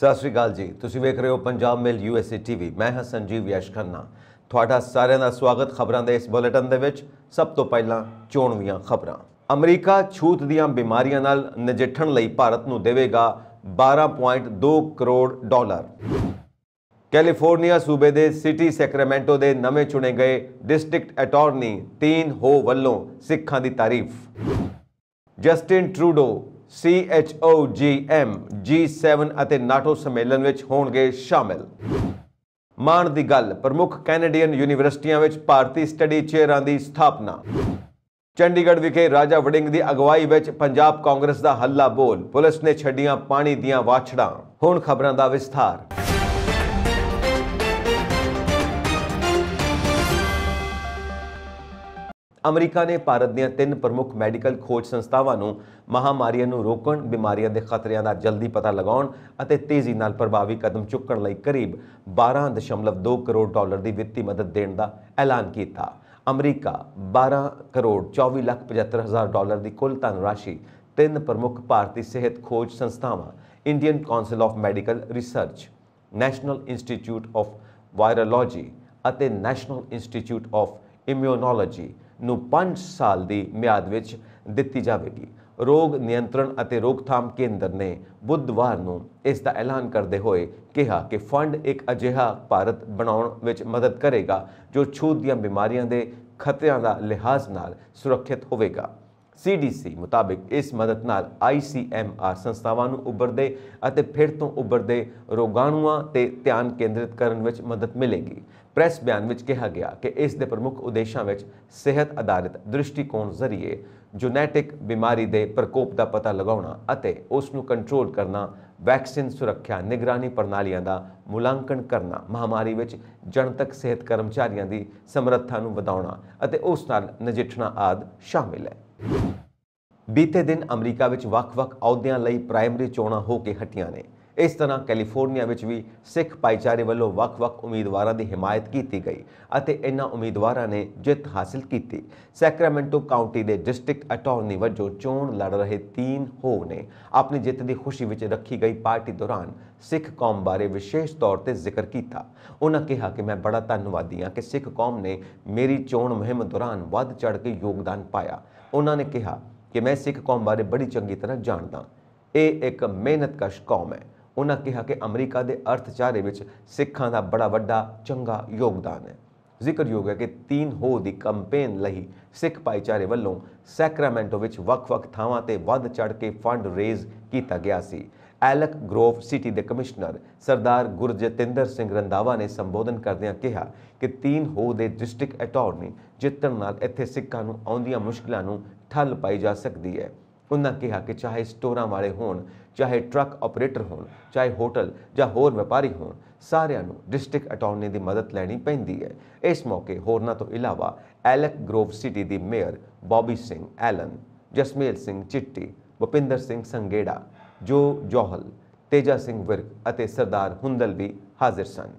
ਸਤਿ ਸ੍ਰੀ ਅਕਾਲ ਜੀ ਤੁਸੀਂ ਵੇਖ ਰਹੇ ਹੋ ਪੰਜਾਬ ਮੇਲ ਯੂਐਸਏ ਟੀਵੀ ਮੈਂ ਹਾਂ ਸੰਜੀਵ ਯਸ਼ ਖੰਨਾ ਤੁਹਾਡਾ ਸਾਰਿਆਂ ਦਾ ਸਵਾਗਤ ਖਬਰਾਂ ਦੇ ਇਸ ਬੁਲੇਟਿਨ ਦੇ ਵਿੱਚ ਸਭ ਤੋਂ ਪਹਿਲਾਂ ਚੋਣਵੀਆਂ ਖਬਰਾਂ ਅਮਰੀਕਾ ਛੂਤ ਦੀਆਂ ਬਿਮਾਰੀਆਂ ਨਾਲ ਨਜਿੱਠਣ ਲਈ ਭਾਰਤ ਨੂੰ ਦੇਵੇਗਾ 12.2 ਕਰੋੜ ਡਾਲਰ ਕੈਲੀਫੋਰਨੀਆ ਸੂਬੇ ਦੇ ਸਿਟੀ ਸੈਕਰਾਮੈਂਟੋ ਦੇ ਨਵੇਂ ਚੁਣੇ ਗਏ ਡਿਸਟ੍ਰਿਕਟ ਅਟਾਰਨੀ ਤੀਨ ਹੋ ਵੱਲੋਂ ਸਿੱਖਾਂ ਦੀ ਤਾਰੀਫ ਜਸਟਿਨ ਟਰੂਡੋ CHOGM G7 ਅਤੇ NATO ਸੰਮੇਲਨ ਵਿੱਚ ਹੋਣਗੇ ਸ਼ਾਮਿਲ ਮਾਨ ਦੀ ਗੱਲ ਪ੍ਰਮੁੱਖ ਕੈਨੇਡੀਅਨ ਯੂਨੀਵਰਸਿਟੀਆਂ ਵਿੱਚ ਭਾਰਤੀ ਸਟੱਡੀ ਚੇਅਰਾਂ ਦੀ ਸਥਾਪਨਾ ਚੰਡੀਗੜ੍ਹ ਵਿਖੇ ਰਾਜਾ ਵੜਿੰਗ ਦੀ ਅਗਵਾਈ ਵਿੱਚ ਪੰਜਾਬ ਕਾਂਗਰਸ ਦਾ ਹੱਲਾ ਬੋਲ ਪੁਲਿਸ ਨੇ ਛੱਡੀਆਂ ਪਾਣੀ ਦੀਆਂ ਵਾਛੜਾਂ ਹੁਣ ਖਬਰਾਂ ਦਾ ਵਿਸਥਾਰ ਅਮਰੀਕਾ ਨੇ ਭਾਰਤ ਦੀਆਂ ਤਿੰਨ ਪ੍ਰਮੁੱਖ ਮੈਡੀਕਲ ਖੋਜ ਸੰਸਥਾਵਾਂ ਨੂੰ ਮਹਾਮਾਰੀਆਂ ਨੂੰ ਰੋਕਣ, ਬਿਮਾਰੀਆਂ ਦੇ ਖਤਰਿਆਂ ਦਾ ਜਲਦੀ ਪਤਾ ਲਗਾਉਣ ਅਤੇ ਤੇਜ਼ੀ ਨਾਲ ਪ੍ਰਭਾਵੀ ਕਦਮ ਚੁੱਕਣ ਲਈ ਕਰੀਬ 12.2 ਕਰੋੜ ਡਾਲਰ ਦੀ ਵਿੱਤੀ ਮਦਦ ਦੇਣ ਦਾ ਐਲਾਨ ਕੀਤਾ। ਅਮਰੀਕਾ 12 ਕਰੋੜ 24 ਲੱਖ 75 ਹਜ਼ਾਰ ਡਾਲਰ ਦੀ ਕੁੱਲ ਧਨਰਾਸ਼ੀ ਤਿੰਨ ਪ੍ਰਮੁੱਖ ਭਾਰਤੀ ਸਿਹਤ ਖੋਜ ਸੰਸਥਾਵਾਂ Indian Council of Medical Research, National Institute of Virology ਅਤੇ ਨੈਸ਼ਨਲ ਇੰਸਟੀਚਿਊਟ ਆਫ ਇਮਿਊਨੋਲੋਜੀ ਨੂੰ 5 ਸਾਲ ਦੀ ਮਿਆਦ ਵਿੱਚ ਦਿੱਤੀ ਜਾਵੇਗੀ ਰੋਗ ਨਿਯੰਤਰਣ ਅਤੇ ਰੋਕਥਾਮ ਕੇਂਦਰ ਨੇ ਬੁੱਧਵਾਰ ਨੂੰ ਇਸ ਦਾ ਐਲਾਨ ਕਰਦੇ ਹੋਏ ਕਿਹਾ ਕਿ ਫੰਡ ਇੱਕ ਅਜਿਹਾ ਭਾਰਤ ਬਣਾਉਣ ਵਿੱਚ ਮਦਦ ਕਰੇਗਾ ਜੋ ਛੂਤ ਦੀਆਂ ਬਿਮਾਰੀਆਂ ਦੇ ਖਤਰਿਆਂ ਦਾ ਲਿਹਾਜ਼ ਨਾਲ ਸੁਰੱਖਿਅਤ ਹੋਵੇਗਾ ਸੀਡੀਸੀ ਮੁਤਾਬਕ ਇਸ ਮਦਦ ਨਾਲ ਆਈਸੀਐਮਆਰ ਸੰਸਥਾਵਾਂ ਨੂੰ ਉੱਭਰਦੇ ਅਤੇ ਫਿਰ ਤੋਂ ਉੱਭਰਦੇ ਰੋਗਾਣੂਆਂ ਤੇ ਧਿਆਨ ਕੇਂਦਰਿਤ ਕਰਨ ਵਿੱਚ ਮਦਦ ਮਿਲੇਗੀ ਪ੍ਰੈਸ ਬਿਆਨ ਵਿੱਚ ਕਿਹਾ ਗਿਆ ਕਿ ਇਸ ਦੇ ਪ੍ਰਮੁੱਖ ਉਦੇਸ਼ਾਂ ਵਿੱਚ ਸਿਹਤ ਆਧਾਰਿਤ ਦ੍ਰਿਸ਼ਟੀਕੋਣ ਜ਼ਰੀਏ ਜੁਨੈਟਿਕ ਬਿਮਾਰੀ ਦੇ ਪ੍ਰਕੋਪ ਦਾ ਪਤਾ ਲਗਾਉਣਾ ਅਤੇ ਉਸ ਨੂੰ ਕੰਟਰੋਲ ਕਰਨਾ ਵੈਕਸੀਨ ਸੁਰੱਖਿਆ ਨਿਗਰਾਨੀ ਪ੍ਰਣਾਲੀਆਂ ਦਾ ਮੁਲਾਂਕਣ ਕਰਨਾ ਮਹਾਮਾਰੀ ਵਿੱਚ ਜਨਤਕ ਸਿਹਤ ਕਰਮਚਾਰੀਆਂ ਦੀ ਸਮਰੱਥਾ ਨੂੰ ਵਧਾਉਣਾ ਅਤੇ ਉਸ ਨਾਲ ਨਜਿੱਠਣਾ ਆਦ ਸ਼ਾਮਿਲ ਹੈ ਬੀਤੇ ਦਿਨ ਅਮਰੀਕਾ ਵਿੱਚ ਵੱਖ-ਵੱਖ ਅਹੁਦਿਆਂ ਲਈ ਪ੍ਰਾਇਮਰੀ ਚੋਣਾਂ ਹੋ ਕੇ ਹਟੀਆਂ ਨੇ ਇਸ ਤਰ੍ਹਾਂ ਕੈਲੀਫੋਰਨੀਆ ਵਿੱਚ ਵੀ ਸਿੱਖ ਭਾਈਚਾਰੇ ਵੱਲੋਂ ਵੱਖ-ਵੱਖ ਉਮੀਦਵਾਰਾਂ ਦੀ ਹਮਾਇਤ ਕੀਤੀ ਗਈ ਅਤੇ ਇਨ੍ਹਾਂ ਉਮੀਦਵਾਰਾਂ ਨੇ ਜਿੱਤ ਹਾਸਲ ਕੀਤੀ ਸੈਕਰਾਮੈਂਟੋ ਕਾਉਂਟੀ ਦੇ ਡਿਸਟ੍ਰਿਕਟ ਅਟਾਰਨੀ ਵਜੋਂ ਚੋਣ ਲੜ ਰਹੇ ਤੀਨ ਹੋ ਨੇ ਆਪਣੀ ਜਿੱਤ ਦੀ ਖੁਸ਼ੀ ਵਿੱਚ ਰੱਖੀ ਗਈ ਪਾਰਟੀ ਦੌਰਾਨ ਸਿੱਖ ਕੌਮ ਬਾਰੇ ਵਿਸ਼ੇਸ਼ ਤੌਰ ਤੇ ਜ਼ਿਕਰ ਕੀਤਾ ਉਹਨਾਂ ਕਿਹਾ ਕਿ ਮੈਂ ਬੜਾ ਧੰਨਵਾਦੀ ਹਾਂ ਕਿ ਸਿੱਖ ਕੌਮ ਨੇ ਮੇਰੀ ਚੋਣ ਮੁਹਿੰਮ ਦੌਰਾਨ ਵੱਧ ਚੜ ਕੇ ਯੋਗਦਾਨ ਪਾਇਆ ਉਹਨਾਂ ਨੇ ਕਿਹਾ ਕਿ ਮੈਂ ਸਿੱਖ ਕੌਮ ਬਾਰੇ ਬੜੀ ਚੰਗੀ ਤਰ੍ਹਾਂ ਜਾਣਦਾ ਇਹ ਇੱਕ ਮਿਹਨਤਕਸ਼ ਕੌਮ ਹੈ ਉਹਨਾਂ ਕਿਹਾ ਕਿ ਅਮਰੀਕਾ ਦੇ ਅਰਥਚਾਰੇ ਵਿੱਚ ਸਿੱਖਾਂ ਦਾ ਬੜਾ ਵੱਡਾ ਚੰਗਾ ਯੋਗਦਾਨ ਹੈ ਜ਼ਿਕਰਯੋਗ ਹੈ ਕਿ ਤੀਨ ਹੋ ਦੀ ਕੈਂਪੇਨ ਲਈ ਸਿੱਖ ਭਾਈਚਾਰੇ ਵੱਲੋਂ ਸੈਕਰਾਮੈਂਟੋ ਵਿੱਚ ਵੱਖ-ਵੱਖ ਥਾਵਾਂ ਤੇ ਵੱਧ ਚੜ ਕੇ ਫੰਡ ਰੇਜ਼ ਕੀਤਾ ਗਿਆ ਸੀ ਐਲਕ ਗਰੋਵ ਸਿਟੀ ਦੇ ਕਮਿਸ਼ਨਰ ਸਰਦਾਰ ਗੁਰਜਤਿੰਦਰ ਸਿੰਘ ਰੰਦਾਵਾ ਨੇ ਸੰਬੋਧਨ ਕਰਦਿਆਂ ਕਿਹਾ ਕਿ ਤੀਨ ਹੋ ਦੇ ਡਿਸਟ੍ਰਿਕਟ ਅਟਾਰਨੀ ਜਿੱਤਣ ਨਾਲ ਇੱਥੇ ਸਿੱਖਾਂ ਨੂੰ ਆਉਂਦੀਆਂ ਮੁਸ਼ਕਲਾਂ ਨੂੰ ਠੱਲ ਪਾਈ ਜਾ ਸਕਦੀ ਹੈ ਉਹਨਾਂ ਕਿਹਾ ਕਿ ਚਾਹੇ ਸਟੋਰਾਂ ਵਾਲੇ ਹੋਣ ਚਾਹੇ ਟਰੱਕ ਆਪਰੇਟਰ ਹੋਣ ਚਾਹੇ ਹੋਟਲ ਜਾਂ ਹੋਰ ਵਪਾਰੀ ਹੋਣ ਸਾਰਿਆਂ ਨੂੰ ਡਿਸਟ੍ਰਿਕਟ ਅਟਾਰਨੀ ਦੀ ਮਦਦ ਲੈਣੀ ਪੈਂਦੀ ਹੈ ਇਸ ਮੌਕੇ ਹੋਰਨਾਂ ਤੋਂ ਇਲਾਵਾ ਐਲਕ ਗ੍ਰੋਵ ਸਿਟੀ ਦੀ mayor Bobby Singh Allen Jasmel Singh Chitti Bhupinder Singh ਸੰਗੇੜਾ ਜੋ ਜੋਹਲ ਤੇਜਾ ਸਿੰਘ ਵਿਰਕ ਅਤੇ ਸਰਦਾਰ ਹੁੰਦਲ ਵੀ ਹਾਜ਼ਰ ਸਨ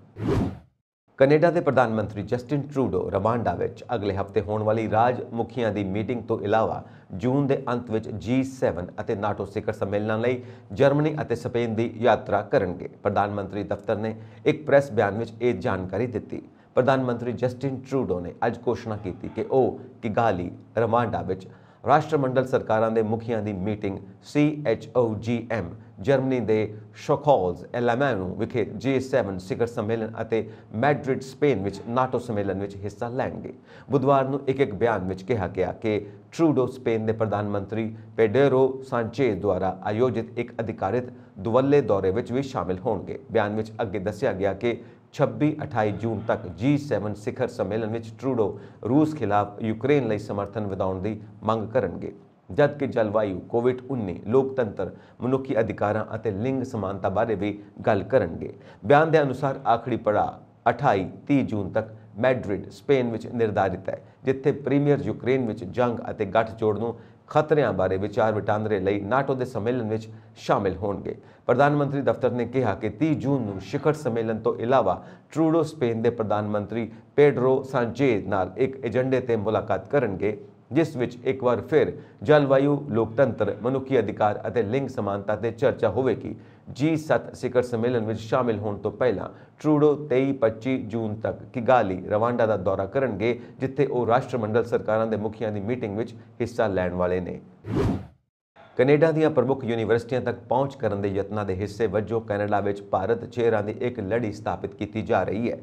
ਕੈਨੇਡਾ ਦੇ ਪ੍ਰਧਾਨ ਮੰਤਰੀ ਜਸਟਿਨ ਟਰੂਡੋ ਰਵਾਂਡਾ ਵਿੱਚ ਅਗਲੇ ਹਫਤੇ ਹੋਣ ਵਾਲੀ ਰਾਜ ਮੁਖੀਆਂ ਦੀ ਮੀਟਿੰਗ ਤੋਂ ਇਲਾਵਾ ਜੂਨ ਦੇ ਅੰਤ ਵਿੱਚ G7 ਅਤੇ ਨਾਟੋ ਸਿਖਰ ਸੰਮੇਲਨਾਂ ਲਈ ਜਰਮਨੀ ਅਤੇ ਸਪੇਨ ਦੀ ਯਾਤਰਾ ਕਰਨਗੇ ਪ੍ਰਧਾਨ ਮੰਤਰੀ ਦਫ਼ਤਰ ਨੇ ਇੱਕ ਪ੍ਰੈਸ ਬਿਆਨ ਵਿੱਚ ਇਹ ਜਾਣਕਾਰੀ ਦਿੱਤੀ ਪ੍ਰਧਾਨ ਮੰਤਰੀ ਜਸਟਿਨ ਟਰੂਡੋ ਨੇ ਅੱਜ ਘੋਸ਼ਣਾ ਕੀਤੀ ਕਿ ਉਹ ਕਿਗਾਲੀ ਰਵਾਂਡਾ ਵਿੱਚ ਰਾਸ਼ਟਰਮੰਡਲ ਸਰਕਾਰਾਂ ਦੇ ਮੁਖੀਆਂ ਦੀ ਮੀਟਿੰਗ CHOGM ਜਰਮਨੀ ਦੇ ਸ਼ੋਕੋਲਸ ਐਲਾਮੈਨੋ ਵਿਖੇ G7 ਸਿਖਰ ਸੰਮੇਲਨ ਅਤੇ ਮੈਡ੍ਰਿਡ ਸਪੇਨ ਵਿੱਚ ਨਾਟੋ ਸੰਮੇਲਨ ਵਿੱਚ ਹਿੱਸਾ ਲੈਣਗੇ ਬੁੱਧਵਾਰ ਨੂੰ ਇੱਕ ਇੱਕ ਬਿਆਨ ਵਿੱਚ ਕਿਹਾ ਗਿਆ ਕਿ ਟਰੂਡੋ ਸਪੇਨ ਦੇ ਪ੍ਰਧਾਨ ਮੰਤਰੀ ਪੈਡੇਰੋ ਸਾਂਚੇਜ਼ ਦੁਆਰਾ ਆਯੋਜਿਤ ਇੱਕ ਅਧਿਕਾਰਿਤ ਦੁਵੱਲੇ ਦੌਰੇ ਵਿੱਚ ਵੀ ਸ਼ਾਮਲ ਹੋਣਗੇ ਬਿਆਨ ਵਿੱਚ ਅੱਗੇ ਦੱਸਿਆ ਗਿਆ ਕਿ 26-28 ਜੂਨ ਤੱਕ G7 ਸਿਖਰ ਸੰਮੇਲਨ ਵਿੱਚ ਟਰੂਡੋ ਰੂਸ ਖਿਲਾਫ ਯੂਕਰੇਨ ਲਈ ਸਮਰਥਨ ਵਧਾਉਣ ਦੀ ਮੰਗ ਕਰਨਗੇ ਜਦ ਕਿ ਜਲਵਾਯੂ ਕੋਵਿਡ-19 ਲੋਕਤੰਤਰ ਮਨੁੱਖੀ ਅਧਿਕਾਰਾਂ ਅਤੇ ਲਿੰਗ ਸਮਾਨਤਾ ਬਾਰੇ ਵੀ ਗੱਲ ਕਰਨਗੇ ਬਿਆਨ ਦੇ ਅਨੁਸਾਰ ਆਖਰੀ ਪੜਾ 28 30 ਜੂਨ ਤੱਕ ਮੈਡ੍ਰਿਡ ਸਪੇਨ ਵਿੱਚ ਨਿਰਧਾਰਿਤ ਹੈ ਜਿੱਥੇ ਪ੍ਰੀਮੀਅਰ ਯੂਕਰੇਨ ਵਿੱਚ ਜੰਗ ਅਤੇ ਗੱਠਜੋੜ ਨੂੰ ਖਤਰਿਆਂ ਬਾਰੇ ਵਿਚਾਰ ਵਟਾਂਦਰੇ ਲਈ ਨਾਟੋ ਦੇ ਸੰਮੇਲਨ ਵਿੱਚ ਸ਼ਾਮਿਲ ਹੋਣਗੇ ਪ੍ਰਧਾਨ ਮੰਤਰੀ ਦਫ਼ਤਰ ਨੇ ਕਿਹਾ ਕਿ 30 ਜੂਨ ਨੂੰ ਸ਼ਿਖਰ ਸੰਮੇਲਨ ਤੋਂ ਇਲਾਵਾ ਟਰੂਡੋ ਸਪੇਨ ਦੇ ਪ੍ਰਧਾਨ ਮੰਤਰੀ ਪੇਡਰੋ ਸਾਂਚੇਜ਼ ਨਾਲ ਇੱਕ ਏਜੰਡੇ ਤੇ ਮੁਲਾਕਾਤ ਕਰਨਗੇ ਜਿਸ ਵਿੱਚ ਇੱਕ ਵਾਰ ਫਿਰ ਜਲਵਾਯੂ ਲੋਕਤੰਤਰ ਮਨੁੱਖੀ ਅਧਿਕਾਰ ਅਤੇ ਲਿੰਗ ਸਮਾਨਤਾ ਤੇ ਚਰਚਾ ਹੋਵੇਗੀ G7 ਸਿਖਰ ਸੰਮੇਲਨ ਵਿੱਚ ਸ਼ਾਮਿਲ ਹੋਣ ਤੋਂ ਪਹਿਲਾਂ ਟਰੂਡੋ 23-25 ਜੂਨ ਤੱਕ ਕਿਗਾਲੀ ਰਵਾਂਡਾ ਦਾ ਦੌਰਾ ਕਰਨਗੇ ਜਿੱਥੇ ਉਹ ਰਾਸ਼ਟਰਮੰਡਲ ਸਰਕਾਰਾਂ ਦੇ ਮੁਖੀਆਂ ਦੀ ਮੀਟਿੰਗ ਵਿੱਚ ਹਿੱਸਾ ਲੈਣ ਵਾਲੇ ਨੇ ਕੈਨੇਡਾ ਦੀਆਂ ਪ੍ਰਮੁੱਖ ਯੂਨੀਵਰਸਿਟੀਆਂ ਤੱਕ ਪਹੁੰਚ ਕਰਨ ਦੇ ਯਤਨਾਂ ਦੇ ਹਿੱਸੇ ਵਜੋਂ ਕੈਨੇਡਾ ਵਿੱਚ ਭਾਰਤ ਚੇਅਰਾਂ ਦੀ ਇੱਕ ਲੜੀ ਸਥਾਪਿਤ ਕੀਤੀ ਜਾ ਰਹੀ ਹੈ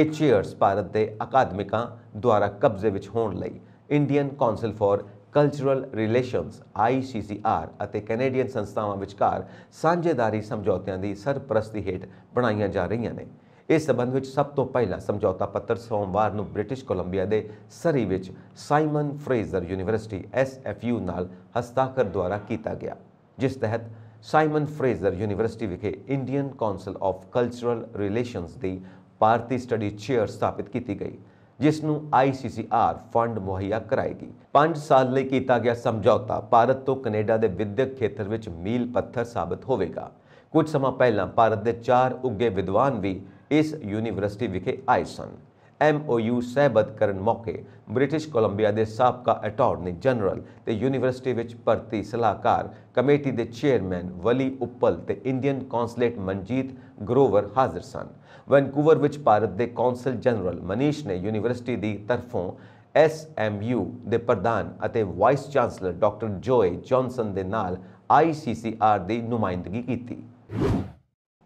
ਇਹ ਚੇਅਰਸ ਭਾਰਤ ਦੇ ਅਕਾਦਮਿਕਾਂ ਦੁਆਰਾ ਕਬਜ਼ੇ ਵਿੱਚ ਹੋਣ ਲਈ Indian Council for Cultural Relations ICCR ਅਤੇ ਕੈਨੇਡੀਅਨ ਸੰਸਥਾਵਾਂ ਵਿਚਕਾਰ ਸਾਂਝੇਦਾਰੀ ਸਮਝੌਤਿਆਂ ਦੀ ਸਰਪ੍ਰਸਤੀ ਹੇਠ ਬਣਾਈਆਂ ਜਾ ਰਹੀਆਂ ਨੇ ਇਸ ਸਬੰਧ ਵਿੱਚ ਸਭ ਤੋਂ ਪਹਿਲਾ ਸਮਝੌਤਾ ਪੱਤਰ ਸੋਮਵਾਰ ਨੂੰ ਬ੍ਰਿਟਿਸ਼ ਕੋਲੰਬੀਆ ਦੇ ਸਰੀ ਵਿੱਚ ਸਾਈਮਨ ਫਰੇਜ਼ਰ ਯੂਨੀਵਰਸਿਟੀ SFU ਨਾਲ ਹਸਤਾਖਰ ਦੁਆਰਾ ਕੀਤਾ ਗਿਆ ਜਿਸ ਤਹਿਤ ਸਾਈਮਨ ਫਰੇਜ਼ਰ ਯੂਨੀਵਰਸਿਟੀ ਵਿਖੇ Indian Council of Cultural Relations ਦੀ ਭਾਰਤੀ ਸਟੱਡੀ ਚੇਅਰ ਸਥਾਪਿਤ ਕੀਤੀ ਗਈ ਜਿਸ ਨੂੰ ICCR ਫੰਡ ਮੁਹੱਈਆ ਕਰਾਏਗੀ 5 ਸਾਲ ਲਈ ਕੀਤਾ ਗਿਆ ਸਮਝੌਤਾ ਭਾਰਤ ਤੋਂ ਕੈਨੇਡਾ ਦੇ ਵਿਦਿਅਕ ਖੇਤਰ ਵਿੱਚ ਮੀਲ ਪੱਥਰ ਸਾਬਤ ਹੋਵੇਗਾ ਕੁਝ ਸਮਾਂ ਪਹਿਲਾਂ ਭਾਰਤ ਦੇ ਚਾਰ ਉੱਗੇ ਵਿਦਵਾਨ ਵੀ ਇਸ ਯੂਨੀਵਰਸਿਟੀ ਵਿਖੇ ਆਏ ਸਨ MOU ਸਹਿਬਤ ਕਰਨ ਮੌਕੇ ਬ੍ਰਿਟਿਸ਼ ਕੋਲੰਬੀਆ ਦੇ ਸਾਬਕਾ ਅਟਾਰਨੀ ਜਨਰਲ ਤੇ ਯੂਨੀਵਰਸਿਟੀ ਵਿੱਚ ਭਰਤੀ ਸਲਾਹਕਾਰ ਕਮੇਟੀ ਦੇ ਚੇਅਰਮੈਨ ਵਲੀ ਉੱਪਲ ਤੇ ਇੰਡੀਅਨ ਕੌਂਸਲੇਟ ਮਨਜੀਤ ਗਰੋਵਰ ਹਾਜ਼ਰ ਸਨ ਵੈਨਕੂਵਰ ਵਿੱਚ ਭਾਰਤ ਦੇ ਕੌਂਸਲ ਜਨਰਲ ਮਨੀਸ਼ ਨੇ ਯੂਨੀਵਰਸਿਟੀ ਦੀ ਤਰਫੋਂ SMU ਦੇ ਪ੍ਰਧਾਨ ਅਤੇ vice chancellor doctor Joy Johnson ਦੇ ਨਾਲ ICCR ਦੀ ਨੁਮਾਇੰਦਗੀ ਕੀਤੀ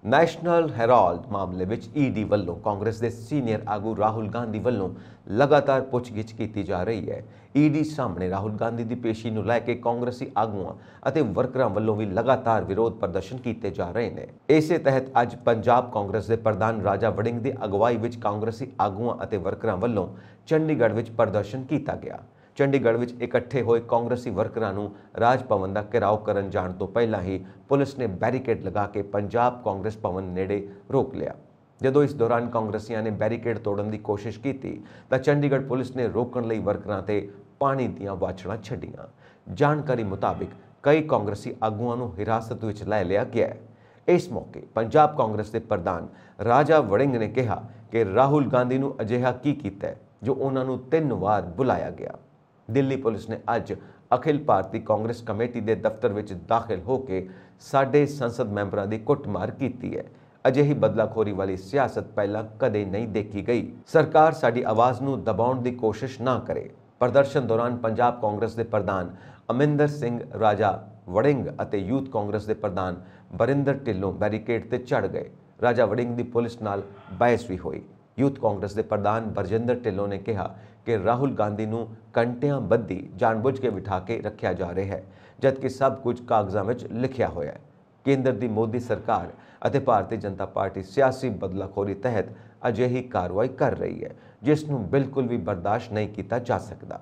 ਨੈਸ਼ਨਲ ਹੈਰਾਲਡ ਮਾਮਲੇ ਵਿੱਚ ਈਡੀ e ਵੱਲੋਂ ਕਾਂਗਰਸ ਦੇ ਸੀਨੀਅਰ ਆਗੂ ਰਾਹੁਲ ਗਾਂਧੀ ਵੱਲੋਂ ਲਗਾਤਾਰ ਪੁੱਛਗਿੱਛ ਕੀਤੀ ਜਾ ਰਹੀ ਹੈ ਈਡੀ e ਸਾਹਮਣੇ ਰਾਹੁਲ ਗਾਂਧੀ ਦੀ ਪੇਸ਼ੀ ਨੂੰ ਲੈ ਕੇ ਕਾਂਗਰਸੀ ਆਗੂਆਂ ਅਤੇ ਵਰਕਰਾਂ ਵੱਲੋਂ ਵੀ ਲਗਾਤਾਰ ਵਿਰੋਧ ਪ੍ਰਦਰਸ਼ਨ ਕੀਤੇ ਜਾ ਰਹੇ ਨੇ ਇਸੇ ਤਹਿਤ ਅੱਜ ਪੰਜਾਬ ਕਾਂਗਰਸ ਦੇ ਪ੍ਰਧਾਨ ਰਾਜਾ ਵੜਿੰਗ ਦੀ ਅਗਵਾਈ ਵਿੱਚ ਕਾਂਗਰਸੀ ਆਗੂਆਂ ਅਤੇ ਵਰਕਰਾਂ ਵੱਲੋਂ ਚੰਡੀਗੜ੍ਹ ਵਿੱਚ ਪ੍ਰਦਰਸ਼ਨ ਕੀਤਾ ਗਿਆ ਚੰਡੀਗੜ੍ਹ ਵਿੱਚ ਇਕੱਠੇ ਹੋਏ ਕਾਂਗਰਸੀ ਵਰਕਰਾਂ ਨੂੰ ਰਾਜ ਭਵਨ ਦਾ ਘਿਰਾਓ ਕਰਨ ਜਾਣ ਤੋਂ ਪਹਿਲਾਂ ਹੀ ਪੁਲਿਸ ਨੇ ਬੈਰੀਕੇਡ ਲਗਾ ਕੇ ਪੰਜਾਬ ਕਾਂਗਰਸ ਭਵਨ ਨੇੜੇ ਰੋਕ ਲਿਆ ਜਦੋਂ ਇਸ ਦੌਰਾਨ ਕਾਂਗਰਸੀਆਂ ਨੇ ਬੈਰੀਕੇਡ ਤੋੜਨ ਦੀ ਕੋਸ਼ਿਸ਼ ਕੀਤੀ ਤਾਂ ਚੰਡੀਗੜ੍ਹ ਪੁਲਿਸ ਨੇ ਰੋਕਣ ਲਈ ਵਰਕਰਾਂ ਤੇ ਪਾਣੀ ਦੀਆਂ ਵਾਛੜਾਂ ਛੱਡੀਆਂ ਜਾਣਕਾਰੀ ਮੁਤਾਬਕ ਕਈ ਕਾਂਗਰਸੀ ਆਗੂਆਂ ਨੂੰ ਹਿਰਾਸਤ ਵਿੱਚ ਲੈ ਲਿਆ ਗਿਆ ਇਸ ਮੌਕੇ ਪੰਜਾਬ ਕਾਂਗਰਸ ਦੇ ਪ੍ਰਧਾਨ ਰਾਜਾ ਵੜਿੰਗ ਨੇ ਕਿਹਾ ਕਿ ਰਾਹੁਲ ਗਾਂਧੀ ਨੂੰ ਅਜਿਹਾ ਕੀ ਕੀਤਾ ਜੋ ਉਹਨਾਂ ਨੂੰ ਤਿੰਨ ਵਾਰ ਬੁਲਾਇਆ ਗਿਆ ਦਿੱਲੀ ਪੁਲਿਸ ਨੇ ਅੱਜ ਅਖਿਲ ਭਾਰਤੀ ਕਾਂਗਰਸ ਕਮੇਟੀ ਦੇ ਦਫ਼ਤਰ ਵਿੱਚ ਦਾਖਲ ਹੋ ਕੇ ਸਾਡੇ ਸੰਸਦ ਮੈਂਬਰਾਂ ਦੀ ਕੁੱਟਮਾਰ ਕੀਤੀ ਹੈ ਅਜਿਹੀ ਬਦਲਾਖੋਰੀ ਵਾਲੀ ਸਿਆਸਤ ਪਹਿਲਾਂ ਕਦੇ ਨਹੀਂ ਦੇਖੀ ਗਈ ਸਰਕਾਰ ਸਾਡੀ ਆਵਾਜ਼ ਨੂੰ ਦਬਾਉਣ ਦੀ ਕੋਸ਼ਿਸ਼ ਨਾ ਕਰੇ ਪ੍ਰਦਰਸ਼ਨ ਦੌਰਾਨ ਪੰਜਾਬ ਕਾਂਗਰਸ ਦੇ ਪ੍ਰਧਾਨ ਅਮਿੰਦਰ ਸਿੰਘ ਰਾਜਾ ਵੜਿੰਗ ਅਤੇ ਯੂਥ ਕਾਂਗਰਸ ਦੇ ਪ੍ਰਧਾਨ ਬਰਿੰਦਰ ਢਿੱਲੋਂ ਬੈਰੀਕੇਡ ਤੇ ਚੜ ਗਏ ਰਾਜਾ ਵੜਿੰਗ ਦੀ ਪੁਲਿਸ ਨਾਲ ਬਹਿਸ ਵੀ ਹੋਈ ਯੂਥ ਕਾਂਗਰਸ ਦੇ ਪ੍ਰਧਾਨ ਬਰਜਿੰਦਰ ਢਿੱਲੋਂ ਨੇ ਕਿਹਾ ਕਿ ਰਾਹੁਲ ਗਾਂਧੀ ਨੂੰ ਕੰਟਿਆਂ ਬੱਧੀ ਜਾਣਬੁੱਝ ਕੇ ਬਿਠਾ ਕੇ ਰੱਖਿਆ ਜਾ ਰਿਹਾ ਹੈ ਜਦ ਕਿ ਸਭ ਕੁਝ ਕਾਗਜ਼ਾਂ ਵਿੱਚ ਲਿਖਿਆ ਹੋਇਆ ਹੈ ਕੇਂਦਰ ਦੀ ਮੋਦੀ ਸਰਕਾਰ ਅਤੇ ਭਾਰਤੀ ਜਨਤਾ ਪਾਰਟੀ ਸਿਆਸੀ ਬਦਲਾਖੋਰੀ ਤਹਿਤ ਅਜਿਹੀ ਕਾਰਵਾਈ ਕਰ ਰਹੀ ਹੈ ਜਿਸ ਨੂੰ ਬਿਲਕੁਲ ਵੀ ਬਰਦਾਸ਼ਤ ਨਹੀਂ ਕੀਤਾ ਜਾ ਸਕਦਾ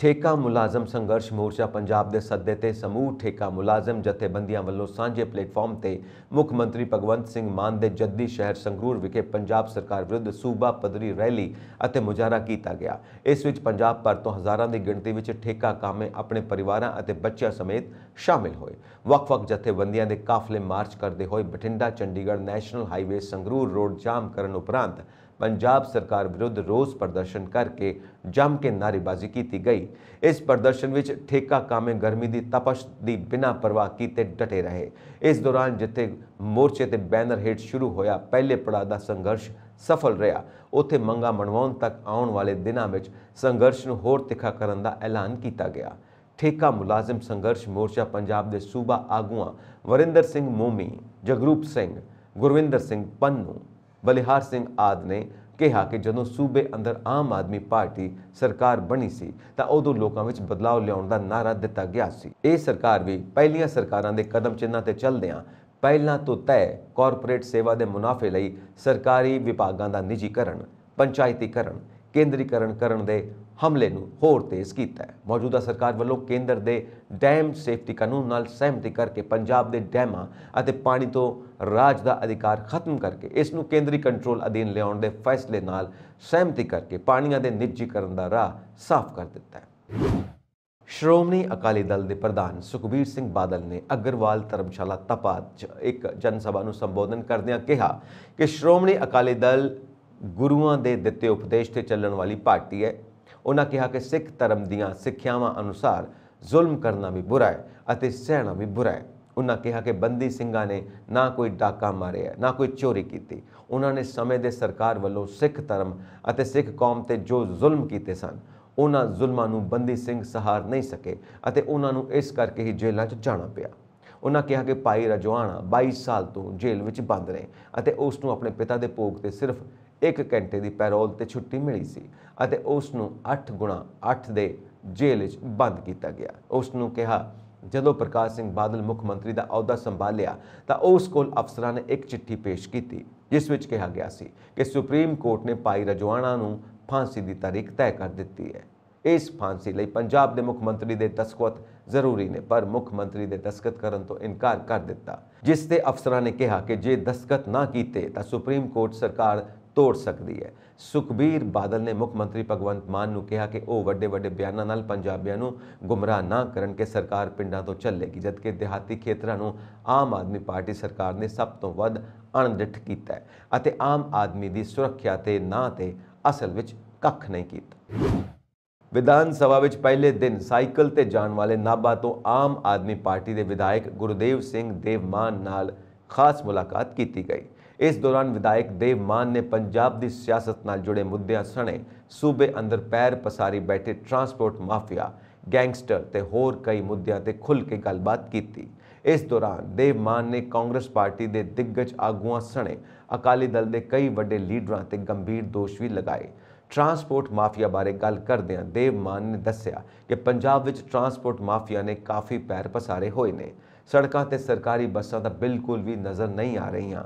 ਠੇਕਾ ਮੁਲਾਜ਼ਮ ਸੰਘਰਸ਼ ਮੋਰਚਾ ਪੰਜਾਬ ਦੇ ਸੱਦੇ ਤੇ ਸਮੂਹ ਠੇਕਾ ਮੁਲਾਜ਼ਮ ਜਥੇਬੰਦੀਆਂ ਵੱਲੋਂ ਸਾਂਝੇ ਪਲੇਟਫਾਰਮ ਤੇ ਮੁੱਖ ਮੰਤਰੀ ਭਗਵੰਤ ਸਿੰਘ ਮਾਨ ਦੇ ਜੱਦੀ ਸ਼ਹਿਰ ਸੰਗਰੂਰ ਵਿਖੇ ਪੰਜਾਬ ਸਰਕਾਰ ਵਿਰੁੱਧ ਸੂਬਾ ਪਦਰੀ ਰੈਲੀ ਅਤੇ ਮੁਜ਼ਾਹਰਾ ਕੀਤਾ ਗਿਆ ਇਸ ਵਿੱਚ ਪੰਜਾਬ ਭਰ ਤੋਂ ਹਜ਼ਾਰਾਂ ਦੀ ਗਿਣਤੀ ਵਿੱਚ ਠੇਕਾ ਕਾਮੇ ਆਪਣੇ ਪਰਿਵਾਰਾਂ ਅਤੇ ਬੱਚਿਆਂ ਸਮੇਤ ਸ਼ਾਮਿਲ ਹੋਏ ਵਕਫਕ ਜਥੇਬੰਦੀਆਂ ਦੇ ਕਾਫਲੇ ਮਾਰਚ ਕਰਦੇ ਹੋਏ Bathinda Chandigarh national highway Sangrur road jam ਕਰਨ ਉਪਰੰਤ ਪੰਜਾਬ ਸਰਕਾਰ ਵਿਰੁੱਧ ਰੋਸ ਪ੍ਰਦਰਸ਼ਨ ਕਰਕੇ ਜੰਮ ਕੇ ਨਾਰੇਬਾਜ਼ੀ ਕੀਤੀ ਗਈ ਇਸ ਪ੍ਰਦਰਸ਼ਨ ਵਿੱਚ ਠੇਕਾ ਕਾਮੇ ਗਰਮੀ ਦੀ ਤਪਸ਼ ਦੀ ਬਿਨਾਂ ਪਰਵਾਹ ਕੀਤੇ ਡਟੇ ਰਹੇ ਇਸ ਦੌਰਾਨ ਜਿੱਥੇ ਮੋਰਚੇ ਤੇ ਬੈਨਰ ਹੇਡ ਸ਼ੁਰੂ ਹੋਇਆ ਪਹਿਲੇ ਪੜਾਅ ਦਾ ਸੰਘਰਸ਼ ਸਫਲ ਰਿਹਾ ਉੱਥੇ ਮੰਗਾ ਮਣਵਾਉਣ ਤੱਕ ਆਉਣ ਵਾਲੇ ਦਿਨਾਂ ਵਿੱਚ ਸੰਘਰਸ਼ ਨੂੰ ਹੋਰ ਤਿੱਖਾ ਕਰਨ ਦਾ ਐਲਾਨ ਕੀਤਾ ਗਿਆ ਠੇਕਾ ਮੁਲਾਜ਼ਮ ਸੰਘਰਸ਼ ਮੋਰਚਾ ਪੰਜਾਬ ਦੇ ਸੂਬਾ ਆਗੂਆਂ ਵਰਿੰਦਰ ਸਿੰਘ ਮੋਮੀ ਜਗਰੂਪ ਸਿੰਘ ਗੁਰਵਿੰਦਰ ਸਿੰਘ ਪੰਨੂ ਬਲਿਹਾਰ ਸਿੰਘ ਆਦ ਨੇ ਕਿਹਾ ਕਿ ਜਦੋਂ ਸੂਬੇ ਅੰਦਰ ਆਮ ਆਦਮੀ ਪਾਰਟੀ ਸਰਕਾਰ ਬਣੀ ਸੀ ਤਾਂ ਉਦੋਂ ਲੋਕਾਂ ਵਿੱਚ ਬਦਲਾਅ ਲਿਆਉਣ ਦਾ ਨਾਰਾ ਦਿੱਤਾ ਗਿਆ ਸੀ ਇਹ ਸਰਕਾਰ ਵੀ ਪਹਿਲੀਆਂ ਸਰਕਾਰਾਂ ਦੇ ਕਦਮ ਚਿੰਨ੍ਹਾਂ ਤੇ ਚੱਲਦਿਆਂ ਪਹਿਲਾਂ ਤੋਂ ਤੈਅ ਕਾਰਪੋਰੇਟ ਸੇਵਾ ਦੇ ਮੁਨਾਫੇ ਲਈ ਸਰਕਾਰੀ ਵਿਭਾਗਾਂ ਦਾ ਨਿੱਜੀਕਰਨ ਪੰਚਾਇਤੀਕਰਨ ਕੇਂਦਰੀਕਰਨ ਕਰਨ ਦੇ ਹਮਲੇ ਨੂੰ ਹੋਰ ਤੇਜ਼ ਕੀਤਾ ਹੈ ਮੌਜੂਦਾ ਸਰਕਾਰ ਵੱਲੋਂ ਕੇਂਦਰ ਦੇ ਡੈਮ ਸੇਫਟੀ ਕਾਨੂੰਨ ਨਾਲ ਸਹਿਮਤੀ ਕਰਕੇ ਪੰਜਾਬ ਦੇ ਡੈਮਾਂ ਅਤੇ ਪਾਣੀ ਤੋਂ ਰਾਜ ਦਾ ਅਧਿਕਾਰ ਖਤਮ ਕਰਕੇ ਇਸ ਨੂੰ ਕੇਂਦਰੀ ਕੰਟਰੋਲ ਅਧੀਨ ਲਿਆਉਣ ਦੇ ਫੈਸਲੇ ਨਾਲ ਸਹਿਮਤੀ ਕਰਕੇ ਪਾਣੀਆਂ ਦੇ ਨਿੱਜੀਕਰਨ ਦਾ ਰਾਹ ਸਾਫ਼ ਕਰ ਦਿੱਤਾ ਹੈ ਸ਼੍ਰੋਮਣੀ ਅਕਾਲੀ ਦਲ ਦੇ ਪ੍ਰਧਾਨ ਸੁਖਬੀਰ ਸਿੰਘ ਬਾਦਲ ਨੇ ਅਗਰਵਾਲ ਧਰਮਸ਼ਾਲਾ ਤਪਾਤ 'ਚ ਇੱਕ ਜਨ ਸਭਾ ਨੂੰ ਸੰਬੋਧਨ ਕਰਦਿਆਂ ਕਿਹਾ ਕਿ ਸ਼੍ਰੋਮਣੀ ਅਕਾਲੀ ਦਲ ਗੁਰੂਆਂ ਦੇ ਦਿੱਤੇ ਉਪਦੇਸ਼ ਤੇ ਚੱਲਣ ਵਾਲੀ ਪਾਰਟੀ ਹੈ ਉਹਨਾਂ ਕਿਹਾ ਕਿ ਸਿੱਖ ਧਰਮ ਦੀਆਂ ਸਿੱਖਿਆਵਾਂ ਅਨੁਸਾਰ ਜ਼ੁਲਮ ਕਰਨਾ ਵੀ ਬੁਰਾ ਹੈ ਅਤੇ ਸਹਿਣਾ ਵੀ ਬੁਰਾ ਹੈ ਉਹਨਾਂ ਕਿਹਾ ਕਿ ਬੰਦੀ ਸਿੰਘਾਂ ਨੇ ਨਾ ਕੋਈ ਡਾਕਾ ਮਾਰਿਆ ਨਾ ਕੋਈ ਚੋਰੀ ਕੀਤੀ ਉਹਨਾਂ ਨੇ ਸਮੇਂ ਦੇ ਸਰਕਾਰ ਵੱਲੋਂ ਸਿੱਖ ਧਰਮ ਅਤੇ ਸਿੱਖ ਕੌਮ ਤੇ ਜੋ ਜ਼ੁਲਮ ਕੀਤੇ ਸਨ ਉਹਨਾਂ ਜ਼ੁਲਮਾਂ ਨੂੰ ਬੰਦੀ ਸਿੰਘ ਸਹਾਰ ਨਹੀਂ ਸਕੇ ਅਤੇ ਉਹਨਾਂ ਨੂੰ ਇਸ ਕਰਕੇ ਹੀ ਜੇਲ੍ਹਾਂ 'ਚ ਜਾਣਾ ਪਿਆ ਉਹਨਾਂ ਕਿਹਾ ਕਿ ਭਾਈ ਰਜਵਾਨਾ 22 ਸਾਲ ਤੋਂ ਜੇਲ੍ਹ ਵਿੱਚ ਬੰਦ ਰਹੇ ਅਤੇ ਉਸ ਨੂੰ ਆਪਣੇ ਪਿਤਾ ਦੇ ਭੋਗ ਤੇ ਸਿਰਫ 1 ਘੰਟੇ ਦੀ ਪੈਰੋਲ ਤੇ ਛੁੱਟੀ ਮਿਲੀ ਸੀ ਅਤੇ ਉਸ ਨੂੰ 8 ਗੁਣਾ 8 ਦੇ ਜੇਲ੍ਹ ਵਿੱਚ ਬੰਦ ਕੀਤਾ ਗਿਆ ਉਸ ਨੂੰ ਕਿਹਾ ਜਦੋਂ ਪ੍ਰਕਾਸ਼ ਸਿੰਘ ਬਾਦਲ ਮੁੱਖ ਮੰਤਰੀ ਦਾ ਅਹੁਦਾ ਸੰਭਾਲਿਆ ਤਾਂ ਉਸ ਕੋਲ ਅਫਸਰਾਂ ਨੇ ਇੱਕ ਚਿੱਠੀ ਪੇਸ਼ ਕੀਤੀ ਜਿਸ ਵਿੱਚ ਕਿਹਾ ਗਿਆ ਸੀ ਕਿ ਸੁਪਰੀਮ ਕੋਰਟ ਨੇ ਪਾਈ ਰਜਵਾਨਾ ਨੂੰ ਫਾਂਸੀ ਦੀ ਤਾਰੀਖ ਤੈਅ ਕਰ ਦਿੱਤੀ ਹੈ ਇਸ ਫਾਂਸੀ ਲਈ ਪੰਜਾਬ ਦੇ ਮੁੱਖ ਮੰਤਰੀ ਦੇ ਦਸਖਤ ਜ਼ਰੂਰੀ ਨੇ ਪਰ ਮੁੱਖ ਮੰਤਰੀ ਦੇ ਦਸਖਤ ਕਰਨ ਤੋਂ ਇਨਕਾਰ ਕਰ ਦਿੱਤਾ ਜਿਸ ਤੇ ਅਫਸਰਾਂ ਨੇ ਕਿਹਾ ਕਿ ਜੇ ਦਸਖਤ ਨਾ ਕੀਤੇ ਤਾਂ ਸੁਪਰੀਮ ਕੋਰਟ ਸਰਕਾਰ ਤੋੜ ਸਕਦੀ ਹੈ ਸੁਖਬੀਰ ਬਾਦਲ ਨੇ ਮੁੱਖ ਮੰਤਰੀ ਭਗਵੰਤ ਮਾਨ ਨੂੰ ਕਿਹਾ ਕਿ ਉਹ ਵੱਡੇ ਵੱਡੇ ਬਿਆਨਾਂ ਨਾਲ ਪੰਜਾਬੀਆਂ ਨੂੰ ਗੁੰਮਰਾਹ ਨਾ ਕਰਨ ਕਿ ਸਰਕਾਰ ਪਿੰਡਾਂ ਤੋਂ ਚੱਲੇਗੀ ਜਦਕਿ ਦਿਹਾਤੀ ਖੇਤਰਾਂ ਨੂੰ ਆਮ ਆਦਮੀ ਪਾਰਟੀ ਸਰਕਾਰ ਨੇ ਸਭ ਤੋਂ ਵੱਧ ਅਣਡਿੱਠ ਕੀਤਾ ਹੈ ਅਤੇ ਆਮ ਆਦਮੀ ਦੀ ਸੁਰੱਖਿਆ ਤੇ ਨਾਂ ਤੇ ਅਸਲ ਵਿੱਚ ਕੱਖ ਨਹੀਂ ਕੀਤਾ ਵਿਧਾਨ ਸਭਾ ਵਿੱਚ ਪਹਿਲੇ ਦਿਨ ਸਾਈਕਲ ਤੇ ਜਾਣ ਵਾਲੇ ਨਾਬਾ ਤੋਂ ਆਮ ਆਦਮੀ ਪਾਰਟੀ ਦੇ ਵਿਧਾਇਕ ਗੁਰਦੇਵ ਸਿੰਘ ਦੇਵਮਾਨ ਨਾਲ ਖਾਸ ਮੁਲਾਕਾਤ ਕੀਤੀ ਗਈ ਇਸ ਦੌਰਾਨ ਵਿਧਾਇਕ ਦੇਵ ਮਾਨ ਨੇ ਪੰਜਾਬ ਦੀ ਸਿਆਸਤ ਨਾਲ ਜੁੜੇ ਮੁੱਦਿਆਂ ਸਣੇ ਸੂਬੇ ਅੰਦਰ ਪੈਰ ਪਸਾਰੀ ਬੈਠੇ ਟਰਾਂਸਪੋਰਟ ਮਾਫੀਆ ਗੈਂਗਸਟਰ ਤੇ ਹੋਰ ਕਈ ਮੁੱਦਿਆਂ ਤੇ ਖੁੱਲ ਕੇ ਗੱਲਬਾਤ ਕੀਤੀ ਇਸ ਦੌਰਾਨ ਦੇਵ ਮਾਨ ਨੇ ਕਾਂਗਰਸ ਪਾਰਟੀ ਦੇ ਦਿੱਗਜ ਆਗੂਆਂ ਸਣੇ ਅਕਾਲੀ ਦਲ ਦੇ ਕਈ ਵੱਡੇ ਲੀਡਰਾਂ ਤੇ ਗੰਭੀਰ ਦੋਸ਼ ਵੀ ਲਗਾਏ ਟਰਾਂਸਪੋਰਟ ਮਾਫੀਆ ਬਾਰੇ ਗੱਲ ਕਰਦਿਆਂ ਦੇਵ ਮਾਨ ਨੇ ਦੱਸਿਆ ਕਿ ਪੰਜਾਬ ਵਿੱਚ ਟਰਾਂਸਪੋਰਟ ਮਾਫੀਆ ਨੇ ਕਾਫੀ ਪੈਰ ਪਸਾਰੇ ਹੋਏ ਨੇ ਸੜਕਾਂ ਤੇ ਸਰਕਾਰੀ ਬੱਸਾਂ ਤਾਂ ਬਿਲਕੁਲ ਵੀ ਨਜ਼ਰ ਨਹੀਂ ਆ ਰਹੀਆਂ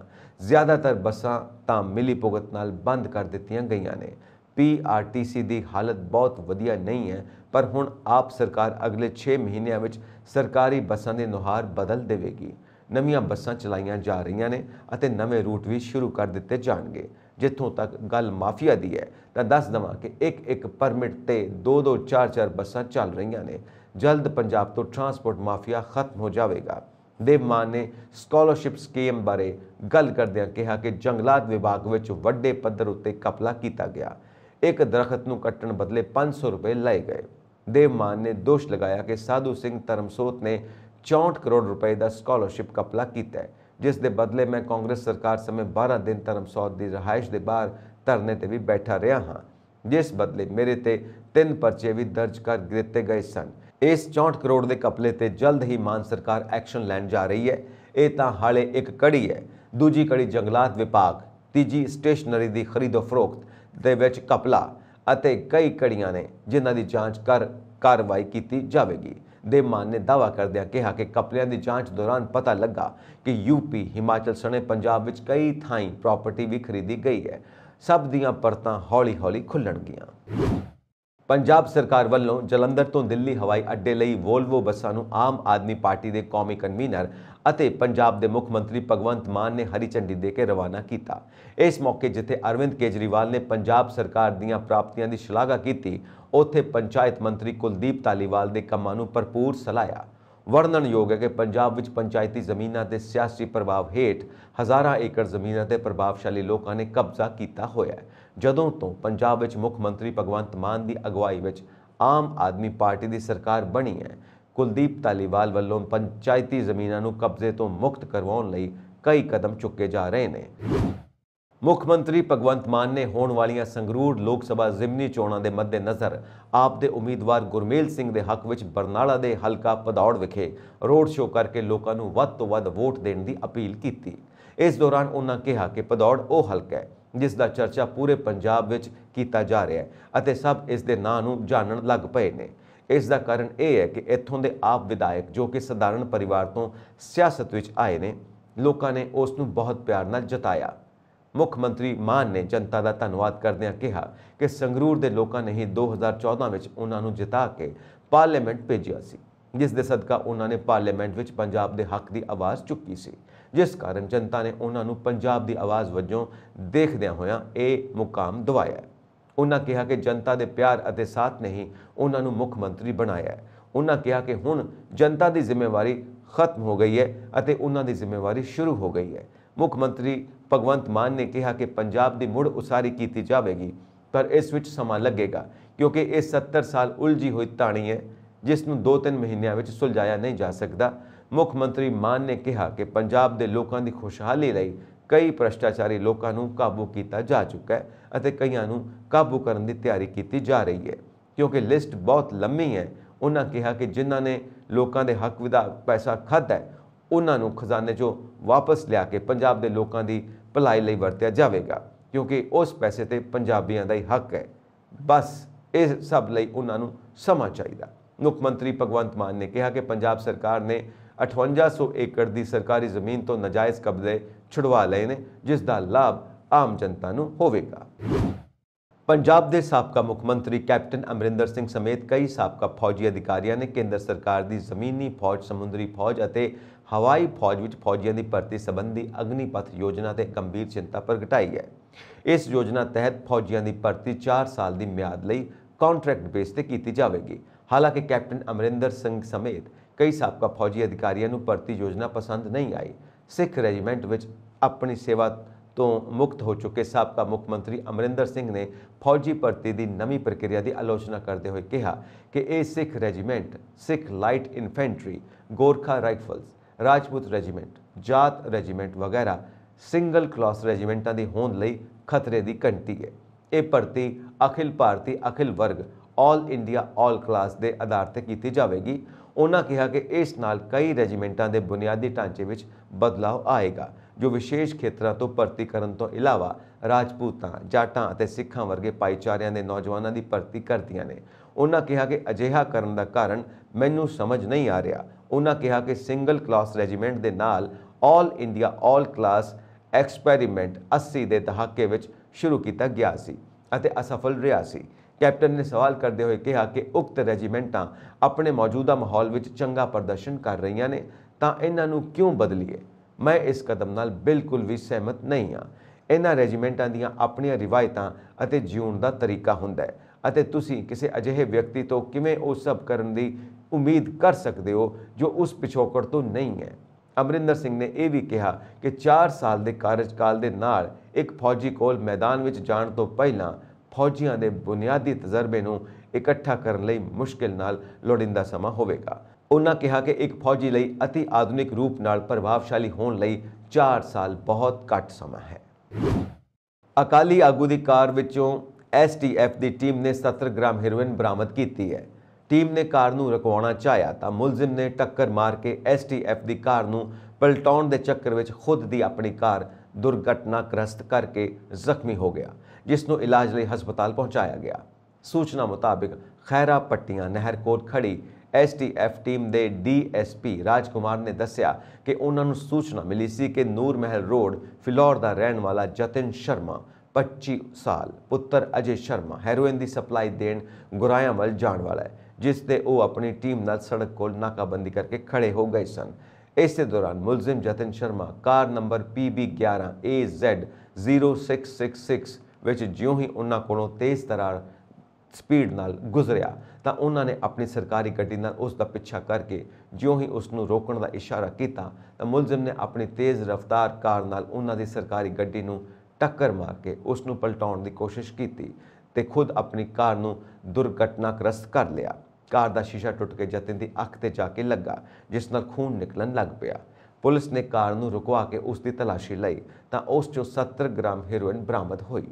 ਜ਼ਿਆਦਾਤਰ ਬੱਸਾਂ ਤਾਂ ਮਿਲੀ ਭੁਗਤ ਨਾਲ ਬੰਦ ਕਰ ਦਿੱਤੀਆਂ ਗਈਆਂ ਨੇ ਪੀਆਰਟੀਸੀ ਦੀ ਹਾਲਤ ਬਹੁਤ ਵਧੀਆ ਨਹੀਂ ਹੈ ਪਰ ਹੁਣ ਆਪ ਸਰਕਾਰ ਅਗਲੇ 6 ਮਹੀਨਿਆਂ ਵਿੱਚ ਸਰਕਾਰੀ ਬੱਸਾਂ ਦੀ ਨੁਹਾਰ ਬਦਲ ਦੇਵੇਗੀ ਨਵੀਆਂ ਬੱਸਾਂ ਚਲਾਈਆਂ ਜਾ ਰਹੀਆਂ ਨੇ ਅਤੇ ਨਵੇਂ ਰੂਟ ਵੀ ਸ਼ੁਰੂ ਕਰ ਦਿੱਤੇ ਜਾਣਗੇ ਜਿੱਥੋਂ ਤੱਕ ਗੱਲ ਮਾਫੀਆ ਦੀ ਹੈ ਤਾਂ ਦੱਸ ਦਵਾਂ ਕਿ ਇੱਕ ਇੱਕ ਪਰਮਿਟ ਤੇ 2 2 4 4 ਬੱਸਾਂ ਚੱਲ ਰਹੀਆਂ ਨੇ ਜਲਦ ਪੰਜਾਬ ਤੋਂ ਟਰਾਂਸਪੋਰਟ ਮਾਫੀਆ ਖਤਮ ਹੋ ਜਾਵੇਗਾ ਦੇਵ ਮਾਨ ਨੇ ਸਕਾਲਰਸ਼ਿਪ ਸਕੀਮ ਬਾਰੇ ਗੱਲ ਕਰਦਿਆਂ ਕਿਹਾ ਕਿ ਜੰਗਲਾਤ ਵਿਭਾਗ ਵਿੱਚ ਵੱਡੇ ਪੱਧਰ ਉੱਤੇ ਕਪਲਾ ਕੀਤਾ ਗਿਆ ਇੱਕ ਦਰਖਤ ਨੂੰ ਕੱਟਣ ਬਦਲੇ 500 ਰੁਪਏ ਲਏ ਗਏ ਦੇਵ ਮਾਨ ਨੇ ਦੋਸ਼ ਲਗਾਇਆ ਕਿ ਸਾਧੂ ਸਿੰਘ ਧਰਮਸੋਤ ਨੇ 64 ਕਰੋੜ ਰੁਪਏ ਦਾ ਸਕਾਲਰਸ਼ਿਪ ਕਪਲਾ ਕੀਤਾ ਹੈ ਜਿਸ ਦੇ ਬਦਲੇ ਮੈਂ ਕਾਂਗਰਸ ਸਰਕਾਰ ਸਮੇਂ 12 ਦਿਨ ਧਰਮਸੋਤ ਦੀ ਰਹਾਇਸ਼ ਦੇ ਬਾਹਰ ਧਰਨੇ ਤੇ ਵੀ ਬੈਠਾ ਰਿਹਾ ਹਾਂ ਜਿਸ ਬਦਲੇ ਮੇਰੇ ਤੇ ਤਿੰਨ ਪਰਚੇ ਵੀ ਦਰਜ ਕਰ ਦਿੱਤੇ ਗਏ ਸਨ ਇਸ 64 ਕਰੋੜ ਦੇ ਕਪਲੇ ਤੇ ਜਲਦ ਹੀ ਮਾਨ ਸਰਕਾਰ ਐਕਸ਼ਨ ਲੈਣ ਜਾ ਰਹੀ ਹੈ ਇਹ ਤਾਂ ਹਾਲੇ ਇੱਕ ਕੜੀ ਹੈ ਦੂਜੀ ਕੜੀ ਜੰਗਲਾਤ ਵਿਭਾਗ ਤੀਜੀ ਸਟੇਸ਼ਨਰੀ ਦੀ ਖਰੀਦੋ ਫਰੋਖਤ ਦੇ ਵਿੱਚ ਕਪਲਾ ਅਤੇ ਕਈ ਕੜੀਆਂ ਨੇ ਜਿਨ੍ਹਾਂ ਦੀ ਜਾਂਚ ਕਰ ਕਾਰਵਾਈ ਕੀਤੀ ਜਾਵੇਗੀ ਦੇ ਮਾਨ ਨੇ ਦਾਵਾ ਕਰਦਿਆਂ ਕਿਹਾ ਕਿ ਕਪਲਿਆਂ ਦੀ ਜਾਂਚ ਦੌਰਾਨ ਪਤਾ ਲੱਗਾ ਕਿ ਯੂਪੀ ਹਿਮਾਚਲ ਸਣੇ ਪੰਜਾਬ ਵਿੱਚ ਕਈ ਥਾਈਂ ਪ੍ਰਾਪਰਟੀ ਵੀ ਖਰੀਦੀ ਗਈ ਹੈ ਸਭ ਦੀਆਂ ਪਰਤਾਂ ਹੌਲੀ-ਹੌਲੀ ਖੁੱਲਣਗੀਆਂ ਪੰਜਾਬ ਸਰਕਾਰ ਵੱਲੋਂ ਜਲੰਧਰ ਤੋਂ ਦਿੱਲੀ ਹਵਾਈ ਅੱਡੇ ਲਈ ਵੋਲਵੋ ਬੱਸਾਂ ਨੂੰ ਆਮ ਆਦਮੀ ਪਾਰਟੀ ਦੇ ਕੌਮੀ ਕਨਵੀਨਰ ਅਤੇ ਪੰਜਾਬ ਦੇ ਮੁੱਖ ਮੰਤਰੀ ਭਗਵੰਤ ਮਾਨ ਨੇ ਹਰੀ ਝੰਡੀ ਦੇ ਕੇ ਰਵਾਨਾ ਕੀਤਾ ਇਸ ਮੌਕੇ ਜਿੱਥੇ ਅਰਵਿੰਦ ਕੇਜਰੀਵਾਲ ਨੇ ਪੰਜਾਬ ਸਰਕਾਰ ਦੀਆਂ ਪ੍ਰਾਪਤੀਆਂ ਦੀ ਸ਼ਲਾਘਾ ਕੀਤੀ ਉੱਥੇ ਪੰਚਾਇਤ ਮੰਤਰੀ ਕੁਲਦੀਪ ਤਾਲੀਵਾਲ ਦੇ ਕੰਮਾਂ ਨੂੰ ਭਰਪੂਰ ਸਲਾਹਿਆ ਵਰਣਨਯੋਗ ਹੈ ਕਿ ਪੰਜਾਬ ਵਿੱਚ ਪੰਚਾਇਤੀ ਜ਼ਮੀਨਾਂ ਤੇ ਸਿਆਸੀ ਪ੍ਰਭਾਵ ਹੇਠ ਹਜ਼ਾਰਾਂ ਏਕੜ ਜ਼ਮੀਨਾਂ ਤੇ ਪ੍ਰਭਾਵਸ਼ਾਲੀ ਲੋਕਾਂ ਨੇ ਕਬਜ਼ਾ ਕੀਤਾ ਹੋਇਆ ਹੈ ਜਦੋਂ ਤੋਂ ਪੰਜਾਬ ਵਿੱਚ ਮੁੱਖ ਮੰਤਰੀ ਭਗਵੰਤ ਮਾਨ ਦੀ ਅਗਵਾਈ ਵਿੱਚ ਆਮ ਆਦਮੀ ਪਾਰਟੀ ਦੀ ਸਰਕਾਰ ਬਣੀ ਹੈ ਕੁਲਦੀਪ ਤਾਲੀਵਾਲ ਵੱਲੋਂ ਪੰਚਾਇਤੀ ਜ਼ਮੀਨਾਂ ਨੂੰ ਕਬਜ਼ੇ ਤੋਂ ਮੁਕਤ ਕਰਵਾਉਣ ਲਈ ਕਈ ਕਦਮ ਚੁੱਕੇ ਜਾ ਰਹੇ ਨੇ ਮੁੱਖ ਮੰਤਰੀ ਭਗਵੰਤ ਮਾਨ ਨੇ ਹੋਣ ਵਾਲੀਆਂ ਸੰਗਰੂਰ ਲੋਕ ਸਭਾ ਜ਼ਿਮਨੀ ਚੋਣਾਂ ਦੇ ਮੱਦੇ ਨਜ਼ਰ ਆਪ ਦੇ ਉਮੀਦਵਾਰ ਗੁਰਮੇਲ ਸਿੰਘ ਦੇ ਹੱਕ ਵਿੱਚ ਬਰਨਾਲਾ ਦੇ ਹਲਕਾ ਪਦੌੜ ਵਿਖੇ ਰੋਡ ਸ਼ੋਅ ਕਰਕੇ ਲੋਕਾਂ ਨੂੰ ਵੱਧ ਤੋਂ ਵੱਧ ਵੋਟ ਦੇਣ ਦੀ ਅਪੀਲ ਕੀਤੀ ਇਸ ਦੌਰਾਨ ਉਹਨਾਂ ਕਿਹਾ ਕਿ ਪਦੌੜ ਉਹ ਹਲਕਾ ਹੈ ਜਿਸ ਦਾ ਚਰਚਾ ਪੂਰੇ ਪੰਜਾਬ ਵਿੱਚ ਕੀਤਾ ਜਾ ਰਿਹਾ ਹੈ ਅਤੇ ਸਭ ਇਸ ਦੇ ਨਾਂ ਨੂੰ ਜਾਣਨ ਲੱਗ ਪਏ ਨੇ ਇਸ ਦਾ ਕਾਰਨ ਇਹ ਹੈ ਕਿ ਇੱਥੋਂ ਦੇ ਆਪ ਵਿਧਾਇਕ ਜੋ ਕਿ ਸਧਾਰਨ ਪਰਿਵਾਰ ਤੋਂ ਸਿਆਸਤ ਵਿੱਚ ਆਏ ਨੇ ਲੋਕਾਂ ਨੇ ਉਸ ਨੂੰ ਬਹੁਤ ਪਿਆਰ ਨਾਲ ਜਤਾਇਆ ਮੁੱਖ ਮੰਤਰੀ ਮਾਨ ਨੇ ਜਨਤਾ ਦਾ ਧੰਨਵਾਦ ਕਰਦਿਆਂ ਕਿਹਾ ਕਿ ਸੰਗਰੂਰ ਦੇ ਲੋਕਾਂ ਨੇ ਹੀ 2014 ਵਿੱਚ ਉਹਨਾਂ ਨੂੰ ਜਿਤਾ ਕੇ ਪਾਰਲੀਮੈਂਟ ਭੇਜਿਆ ਸੀ ਜਿਸ ਦੇ ਸਦਕਾ ਉਹਨਾਂ ਨੇ ਪਾਰਲੀਮੈਂਟ ਵਿੱਚ ਪੰਜਾਬ ਦੇ ਹੱਕ ਦੀ ਆਵਾਜ਼ ਚੁੱਕੀ ਸੀ ਜਿਸ ਕਾਰਨ ਜਨਤਾ ਨੇ ਉਹਨਾਂ ਨੂੰ ਪੰਜਾਬ ਦੀ ਆਵਾਜ਼ ਵਜੋਂ ਦੇਖਦਿਆਂ ਹੋਇਆਂ ਇਹ ਮੁਕਾਮ ਦਿਵਾਇਆ ਉਹਨਾਂ ਕਿਹਾ ਕਿ ਜਨਤਾ ਦੇ ਪਿਆਰ ਅਤੇ ਸਾਥ ਨਹੀਂ ਉਹਨਾਂ ਨੂੰ ਮੁੱਖ ਮੰਤਰੀ ਬਣਾਇਆ ਉਹਨਾਂ ਕਿਹਾ ਕਿ ਹੁਣ ਜਨਤਾ ਦੀ ਜ਼ਿੰਮੇਵਾਰੀ ਖਤਮ ਹੋ ਗਈ ਹੈ ਅਤੇ ਉਹਨਾਂ ਦੀ ਜ਼ਿੰਮੇਵਾਰੀ ਸ਼ੁਰੂ ਹੋ ਗਈ ਹੈ ਮੁੱਖ ਮੰਤਰੀ ਭਗਵੰਤ ਮਾਨ ਨੇ ਕਿਹਾ ਕਿ ਪੰਜਾਬ ਦੀ ਮੁੜ ਉਸਾਰੀ ਕੀਤੀ ਜਾਵੇਗੀ ਪਰ ਇਸ ਵਿੱਚ ਸਮਾਂ ਲੱਗੇਗਾ ਕਿਉਂਕਿ ਇਹ 70 ਸਾਲ ਉਲਝੀ ਹੋਈ ਤਾਣੀ ਹੈ ਜਿਸ ਨੂੰ 2-3 ਮਹੀਨਿਆਂ ਵਿੱਚ ਸੁਲਝਾਇਆ ਨਹੀਂ ਜਾ ਸਕਦਾ ਮੁੱਖ ਮੰਤਰੀ ਮਾਨ ਨੇ ਕਿਹਾ ਕਿ ਪੰਜਾਬ ਦੇ ਲੋਕਾਂ ਦੀ ਖੁਸ਼ਹਾਲੀ ਲਈ ਕਈ ਭ੍ਰਸ਼ਟਾਚਾਰੀ ਲੋਕਾਂ ਨੂੰ ਕਾਬੂ ਕੀਤਾ ਜਾ ਚੁੱਕਾ ਹੈ ਅਤੇ ਕਈਆਂ ਨੂੰ ਕਾਬੂ ਕਰਨ ਦੀ ਤਿਆਰੀ ਕੀਤੀ ਜਾ ਰਹੀ ਹੈ ਕਿਉਂਕਿ ਲਿਸਟ ਬਹੁਤ ਲੰਮੀ ਹੈ ਉਹਨਾਂ ਕਿਹਾ ਕਿ ਜਿਨ੍ਹਾਂ ਨੇ ਲੋਕਾਂ ਦੇ ਹੱਕ ਵਿਦਾ ਪੈਸਾ ਖਾਧਾ ਹੈ ਉਹਨਾਂ ਨੂੰ ਖਜ਼ਾਨੇ 'ਚੋਂ ਵਾਪਸ ਲਿਆ ਕੇ ਪੰਜਾਬ ਦੇ ਲੋਕਾਂ ਦੀ ਭਲਾਈ ਲਈ ਵਰਤਿਆ ਜਾਵੇਗਾ ਕਿਉਂਕਿ ਉਸ ਪੈਸੇ ਤੇ ਪੰਜਾਬੀਆਂ ਦਾ ਹੀ ਹੱਕ ਹੈ ਬਸ ਇਹ ਸਭ ਲਈ ਉਹਨਾਂ ਨੂੰ ਸਮਾਂ ਚਾਹੀਦਾ ਮੁੱਖ ਮੰਤਰੀ ਭਗਵੰਤ ਮਾਨ ਨੇ ਕਿਹਾ ਕਿ ਪੰਜਾਬ ਸਰਕਾਰ ਨੇ 5800 ਏਕੜ ਦੀ ਸਰਕਾਰੀ ਜ਼ਮੀਨ ਤੋਂ ਨਜਾਇਜ਼ ਕਬਜ਼ੇ ਛੁਡਵਾ ਲਏ ਨੇ ਜਿਸ ਦਾ ਲਾਭ ਆਮ ਜਨਤਾ ਨੂੰ ਹੋਵੇਗਾ ਪੰਜਾਬ ਦੇ ਸਾਬਕਾ ਮੁੱਖ ਮੰਤਰੀ ਕੈਪਟਨ ਅਮਰਿੰਦਰ ਸਿੰਘ ਸਮੇਤ ਕਈ ਸਾਬਕਾ ਫੌਜੀ ਅਧਿਕਾਰੀਆਂ ਨੇ ਕੇਂਦਰ ਸਰਕਾਰ ਦੀ ਜ਼ਮੀਨੀ ਫੌਜ ਸਮੁੰਦਰੀ ਫੌਜ ਅਤੇ ਹਵਾਈ ਫੌਜ ਵਿੱਚ ਫੌਜੀਆਂ ਦੀ ਭਰਤੀ ਸੰਬੰਧੀ ਅਗਨੀਪਥ ਯੋਜਨਾ ਤੇ ਗੰਭੀਰ ਚਿੰਤਾ ਪ੍ਰਗਟਾਈ ਹੈ ਇਸ ਯੋਜਨਾ ਤਹਿਤ ਫੌਜੀਆਂ ਦੀ ਭਰਤੀ 4 ਸਾਲ ਦੀ ਮਿਆਦ ਲਈ ਕੰਟਰੈਕਟ ਬੇਸ ਤੇ ਕੀਤੀ ਜਾਵੇਗੀ ਹਾਲਾਂਕਿ ਕੈਪਟਨ ਅਮਰਿੰਦਰ ਸਿੰਘ ਸਮੇਤ ਕਈ ਸਾਬਕਾ ਫੌਜੀ ਅਧਿਕਾਰੀਆਂ ਨੂੰ ਭਰਤੀ ਯੋਜਨਾ ਪਸੰਦ ਨਹੀਂ ਆਈ ਸਿੱਖ ਰੈਜੀਮੈਂਟ ਵਿੱਚ ਆਪਣੀ ਸੇਵਾ ਤੋਂ ਮੁਕਤ ਹੋ ਚੁੱਕੇ ਸਾਬਕਾ ਮੁੱਖ ਮੰਤਰੀ ਅਮਰਿੰਦਰ ਸਿੰਘ ਨੇ ਫੌਜੀ ਭਰਤੀ ਦੀ ਨਵੀਂ ਪ੍ਰਕਿਰਿਆ ਦੀ ਆਲੋਚਨਾ ਕਰਦੇ ਹੋਏ ਕਿਹਾ ਕਿ ਇਹ Sikh regiment Sikh light infantry Gorkha rifles Rajput regiment Jat regiment ਵਗੈਰਾ ਸਿੰਗਲ ਕਲਾਸ ਰੈਜੀਮੈਂਟਾਂ ਦੀ ਹੋਂਦ ਲਈ ਖਤਰੇ ਦੀ ਘੰਟੀ ਹੈ ਇਹ ਭਰਤੀ ਅਖਿਲ ਭਾਰਤੀ ਅਖਿਲ ਵਰਗ ਆਲ ਇੰਡੀਆ ਆਲ ਕਲਾਸ ਦੇ ਆਧਾਰ ਤੇ ਕੀਤੀ ਜਾਵੇਗੀ ਉਹਨਾਂ ਕਿਹਾ ਕਿ ਇਸ ਨਾਲ ਕਈ ਰੈਜੀਮੈਂਟਾਂ ਦੇ ਬੁਨਿਆਦੀ ਢਾਂਚੇ ਵਿੱਚ ਬਦਲਾਅ ਆਏਗਾ ਜੋ ਵਿਸ਼ੇਸ਼ ਖੇਤਰਾਂ ਤੋਂ ਭਰਤੀ ਕਰਨ ਤੋਂ ਇਲਾਵਾ ਰਾਜਪੂਤਾਂ ਜਾਟਾਂ ਅਤੇ ਸਿੱਖਾਂ ਵਰਗੇ ਪਾਈਚਾਰਿਆਂ ਦੇ ਨੌਜਵਾਨਾਂ ਦੀ ਭਰਤੀ ਕਰਦੀਆਂ ਨੇ ਉਹਨਾਂ ਕਿਹਾ ਕਿ ਅਜਿਹਾ ਕਰਨ ਦਾ ਕਾਰਨ ਮੈਨੂੰ ਸਮਝ ਨਹੀਂ ਆ ਰਿਹਾ ਉਹਨਾਂ ਕਿਹਾ ਕਿ ਸਿੰਗਲ ਕਲਾਸ ਰੈਜੀਮੈਂਟ ਦੇ ਨਾਲ all India all class experiment 80 ਦੇ ਦਹਾਕੇ ਵਿੱਚ ਸ਼ੁਰੂ ਕੀਤਾ ਗਿਆ ਸੀ ਅਤੇ ਅਸਫਲ ਰਿਹਾ ਸੀ ਕੈਪਟਨ ਨੇ ਸਵਾਲ ਕਰਦੇ ਹੋਏ ਕਿਹਾ ਕਿ ਉਕਤ ਰੈਜੀਮੈਂਟਾਂ ਆਪਣੇ ਮੌਜੂਦਾ ਮਾਹੌਲ ਵਿੱਚ ਚੰਗਾ ਪ੍ਰਦਰਸ਼ਨ ਕਰ ਰਹੀਆਂ ਨੇ ਤਾਂ ਇਹਨਾਂ ਨੂੰ ਕਿਉਂ ਬਦਲੀਏ ਮੈਂ ਇਸ ਕਦਮ ਨਾਲ ਬਿਲਕੁਲ ਵੀ ਸਹਿਮਤ ਨਹੀਂ ਹਾਂ ਇਹਨਾਂ ਰੈਜੀਮੈਂਟਾਂ ਦੀਆਂ ਆਪਣੀਆਂ ਰਿਵਾਇਤਾਂ ਅਤੇ ਜਿਉਣ ਦਾ ਤਰੀਕਾ ਹੁੰਦਾ ਹੈ ਅਤੇ ਤੁਸੀਂ ਕਿਸੇ ਅਜਿਹੇ ਵਿਅਕਤੀ ਤੋਂ ਕਿਵੇਂ ਉਹ ਸਭ ਕਰਨ ਦੀ ਉਮੀਦ ਕਰ ਸਕਦੇ ਹੋ ਜੋ ਉਸ ਪਿਛੋਕੜ ਤੋਂ ਨਹੀਂ ਹੈ ਅਮਰਿੰਦਰ ਸਿੰਘ ਨੇ ਇਹ ਵੀ ਕਿਹਾ ਕਿ 4 ਸਾਲ ਦੇ ਕਾਰਜਕਾਲ ਦੇ ਨਾਲ ਇੱਕ ਫੌਜੀ ਕੋਲ ਮੈਦਾਨ ਵਿੱਚ ਜਾਣ ਤੋਂ ਪਹਿਲਾਂ ਫੌਜੀਆਂ ਦੇ ਬੁਨਿਆਦੀ ਤਜਰਬੇ ਨੂੰ ਇਕੱਠਾ ਕਰਨ ਲਈ ਮੁਸ਼ਕਿਲ ਨਾਲ ਲੋੜਿੰਦਾ ਸਮਾਂ ਹੋਵੇਗਾ ਉਹਨਾਂ ਕਿਹਾ ਕਿ ਇੱਕ ਫੌਜੀ ਲਈ ਅਤੀ ਆਧੁਨਿਕ ਰੂਪ ਨਾਲ ਪ੍ਰਭਾਵਸ਼ਾਲੀ ਹੋਣ ਲਈ 4 ਸਾਲ ਬਹੁਤ ਘੱਟ ਸਮਾਂ ਹੈ ਅਕਾਲੀ ਆਗੂ ਦੀ ਕਾਰ ਵਿੱਚੋਂ ਐਸਟੀਐਫ ਦੀ ਟੀਮ ਨੇ 70 ਗ੍ਰਾਮ ਹੈਰੋਇਨ ਬਰਾਮਦ ਕੀਤੀ ਹੈ ਟੀਮ ਨੇ ਕਾਰ ਨੂੰ ਰੁਕਵਾਉਣਾ ਚਾਹਿਆ ਤਾਂ ਮੁਲਜ਼ਮ ਨੇ ਟੱਕਰ ਮਾਰ ਕੇ ਐਸਟੀਐਫ ਦੀ ਕਾਰ ਨੂੰ ਪਲਟਾਉਣ ਦੇ ਚੱਕਰ ਵਿੱਚ ਖੁਦ ਦੀ ਆਪਣੀ ਕਾਰ ਦੁਰਘਟਨਾਗ੍ਰਸਤ ਕਰਕੇ ਜ਼ਖਮੀ ਹੋ ਗਿਆ ਜਿਸ ਨੂੰ ਇਲਾਜ ਲਈ ਹਸਪਤਾਲ ਪਹੁੰਚਾਇਆ ਗਿਆ ਸੂਚਨਾ ਮੁਤਾਬਕ ਖੈਰਾ ਪੱਟੀਆਂ ਨਹਿਰ ਕੋਲ ਖੜੀ ਐਸਟੀਐਫ ਟੀਮ ਦੇ ਡੀਐਸਪੀ ਰਾਜਕੁਮਾਰ ਨੇ ਦੱਸਿਆ ਕਿ ਉਹਨਾਂ ਨੂੰ ਸੂਚਨਾ ਮਿਲੀ ਸੀ ਕਿ ਨੂਰ ਮਹਿਲ ਰੋਡ ਫਿਲੌਰ ਦਾ ਰਹਿਣ ਵਾਲਾ ਜਤਨ ਸ਼ਰਮਾ 25 ਸਾਲ ਪੁੱਤਰ ਅਜੇ ਸ਼ਰਮਾ ਹੈਰੋਇਨ ਦੀ ਸਪਲਾਈ ਦੇਣ ਗੁਰਾਇਆਂ ਵੱਲ ਜਾਣ ਵਾਲਾ ਹੈ ਜਿਸ ਤੇ ਉਹ ਆਪਣੀ ਟੀਮ ਨਾਲ ਸੜਕ ਕੋਲ ਨਾਕਾਬੰਦੀ ਕਰਕੇ ਖੜੇ ਹੋ ਗਏ ਸਨ ਇਸੇ ਦੌਰਾਨ ਮੁਲਜ਼ਮ ਜਤਨ ਸ਼ਰਮਾ ਕਾਰ ਨੰਬਰ PB11AZ0666 ਵਿੱਚ ਜਿਉਂ ਹੀ ਉਹਨਾਂ ਕੋਲੋਂ ਤੇਜ਼ ਤਰਾਰ ਸਪੀਡ ਨਾਲ ਗੁਜ਼ਰਿਆ ਤਾਂ ਉਹਨਾਂ ਨੇ ਆਪਣੀ ਸਰਕਾਰੀ ਗੱਡੀ ਨਾਲ ਉਸ ਦਾ ਪਿੱਛਾ ਕਰਕੇ ਜਿਉਂ ਹੀ ਉਸ ਨੂੰ ਰੋਕਣ ਦਾ ਇਸ਼ਾਰਾ ਕੀਤਾ ਤਾਂ ਮੁਲਜ਼ਮ ਨੇ ਆਪਣੀ ਤੇਜ਼ ਰਫ਼ਤਾਰ ਕਾਰ ਨਾਲ ਉਹਨਾਂ ਦੀ ਸਰਕਾਰੀ ਗੱਡੀ ਨੂੰ ਟੱਕਰ ਮਾਰ ਕੇ ਉਸ ਨੂੰ ਪਲਟਾਉਣ ਦੀ ਕੋਸ਼ਿਸ਼ ਕੀਤੀ ਤੇ ਖੁਦ ਆਪਣੀ ਕਾਰ ਨੂੰ ਦੁਰਘਟਨਾਗ੍ਰਸਤ ਕਰ ਲਿਆ ਕਾਰ ਦਾ ਸ਼ੀਸ਼ਾ ਟੁੱਟ ਕੇ ਜਤਨ ਦੀ ਅੱਖ ਤੇ ਜਾ ਕੇ ਲੱਗਾ ਜਿਸ ਨਾਲ ਖੂਨ ਨਿਕਲਣ ਲੱਗ ਪਿਆ ਪੁਲਿਸ ਨੇ ਕਾਰ ਨੂੰ ਰੁਕਵਾ ਕੇ ਉਸ ਦੀ ਤਲਾਸ਼ੀ ਲਈ ਤਾਂ ਉਸ ਚੋਂ 70 ਗ੍ਰਾਮ ਹੈਰੋਇਨ ਬਰਾਮਦ ਹੋਈ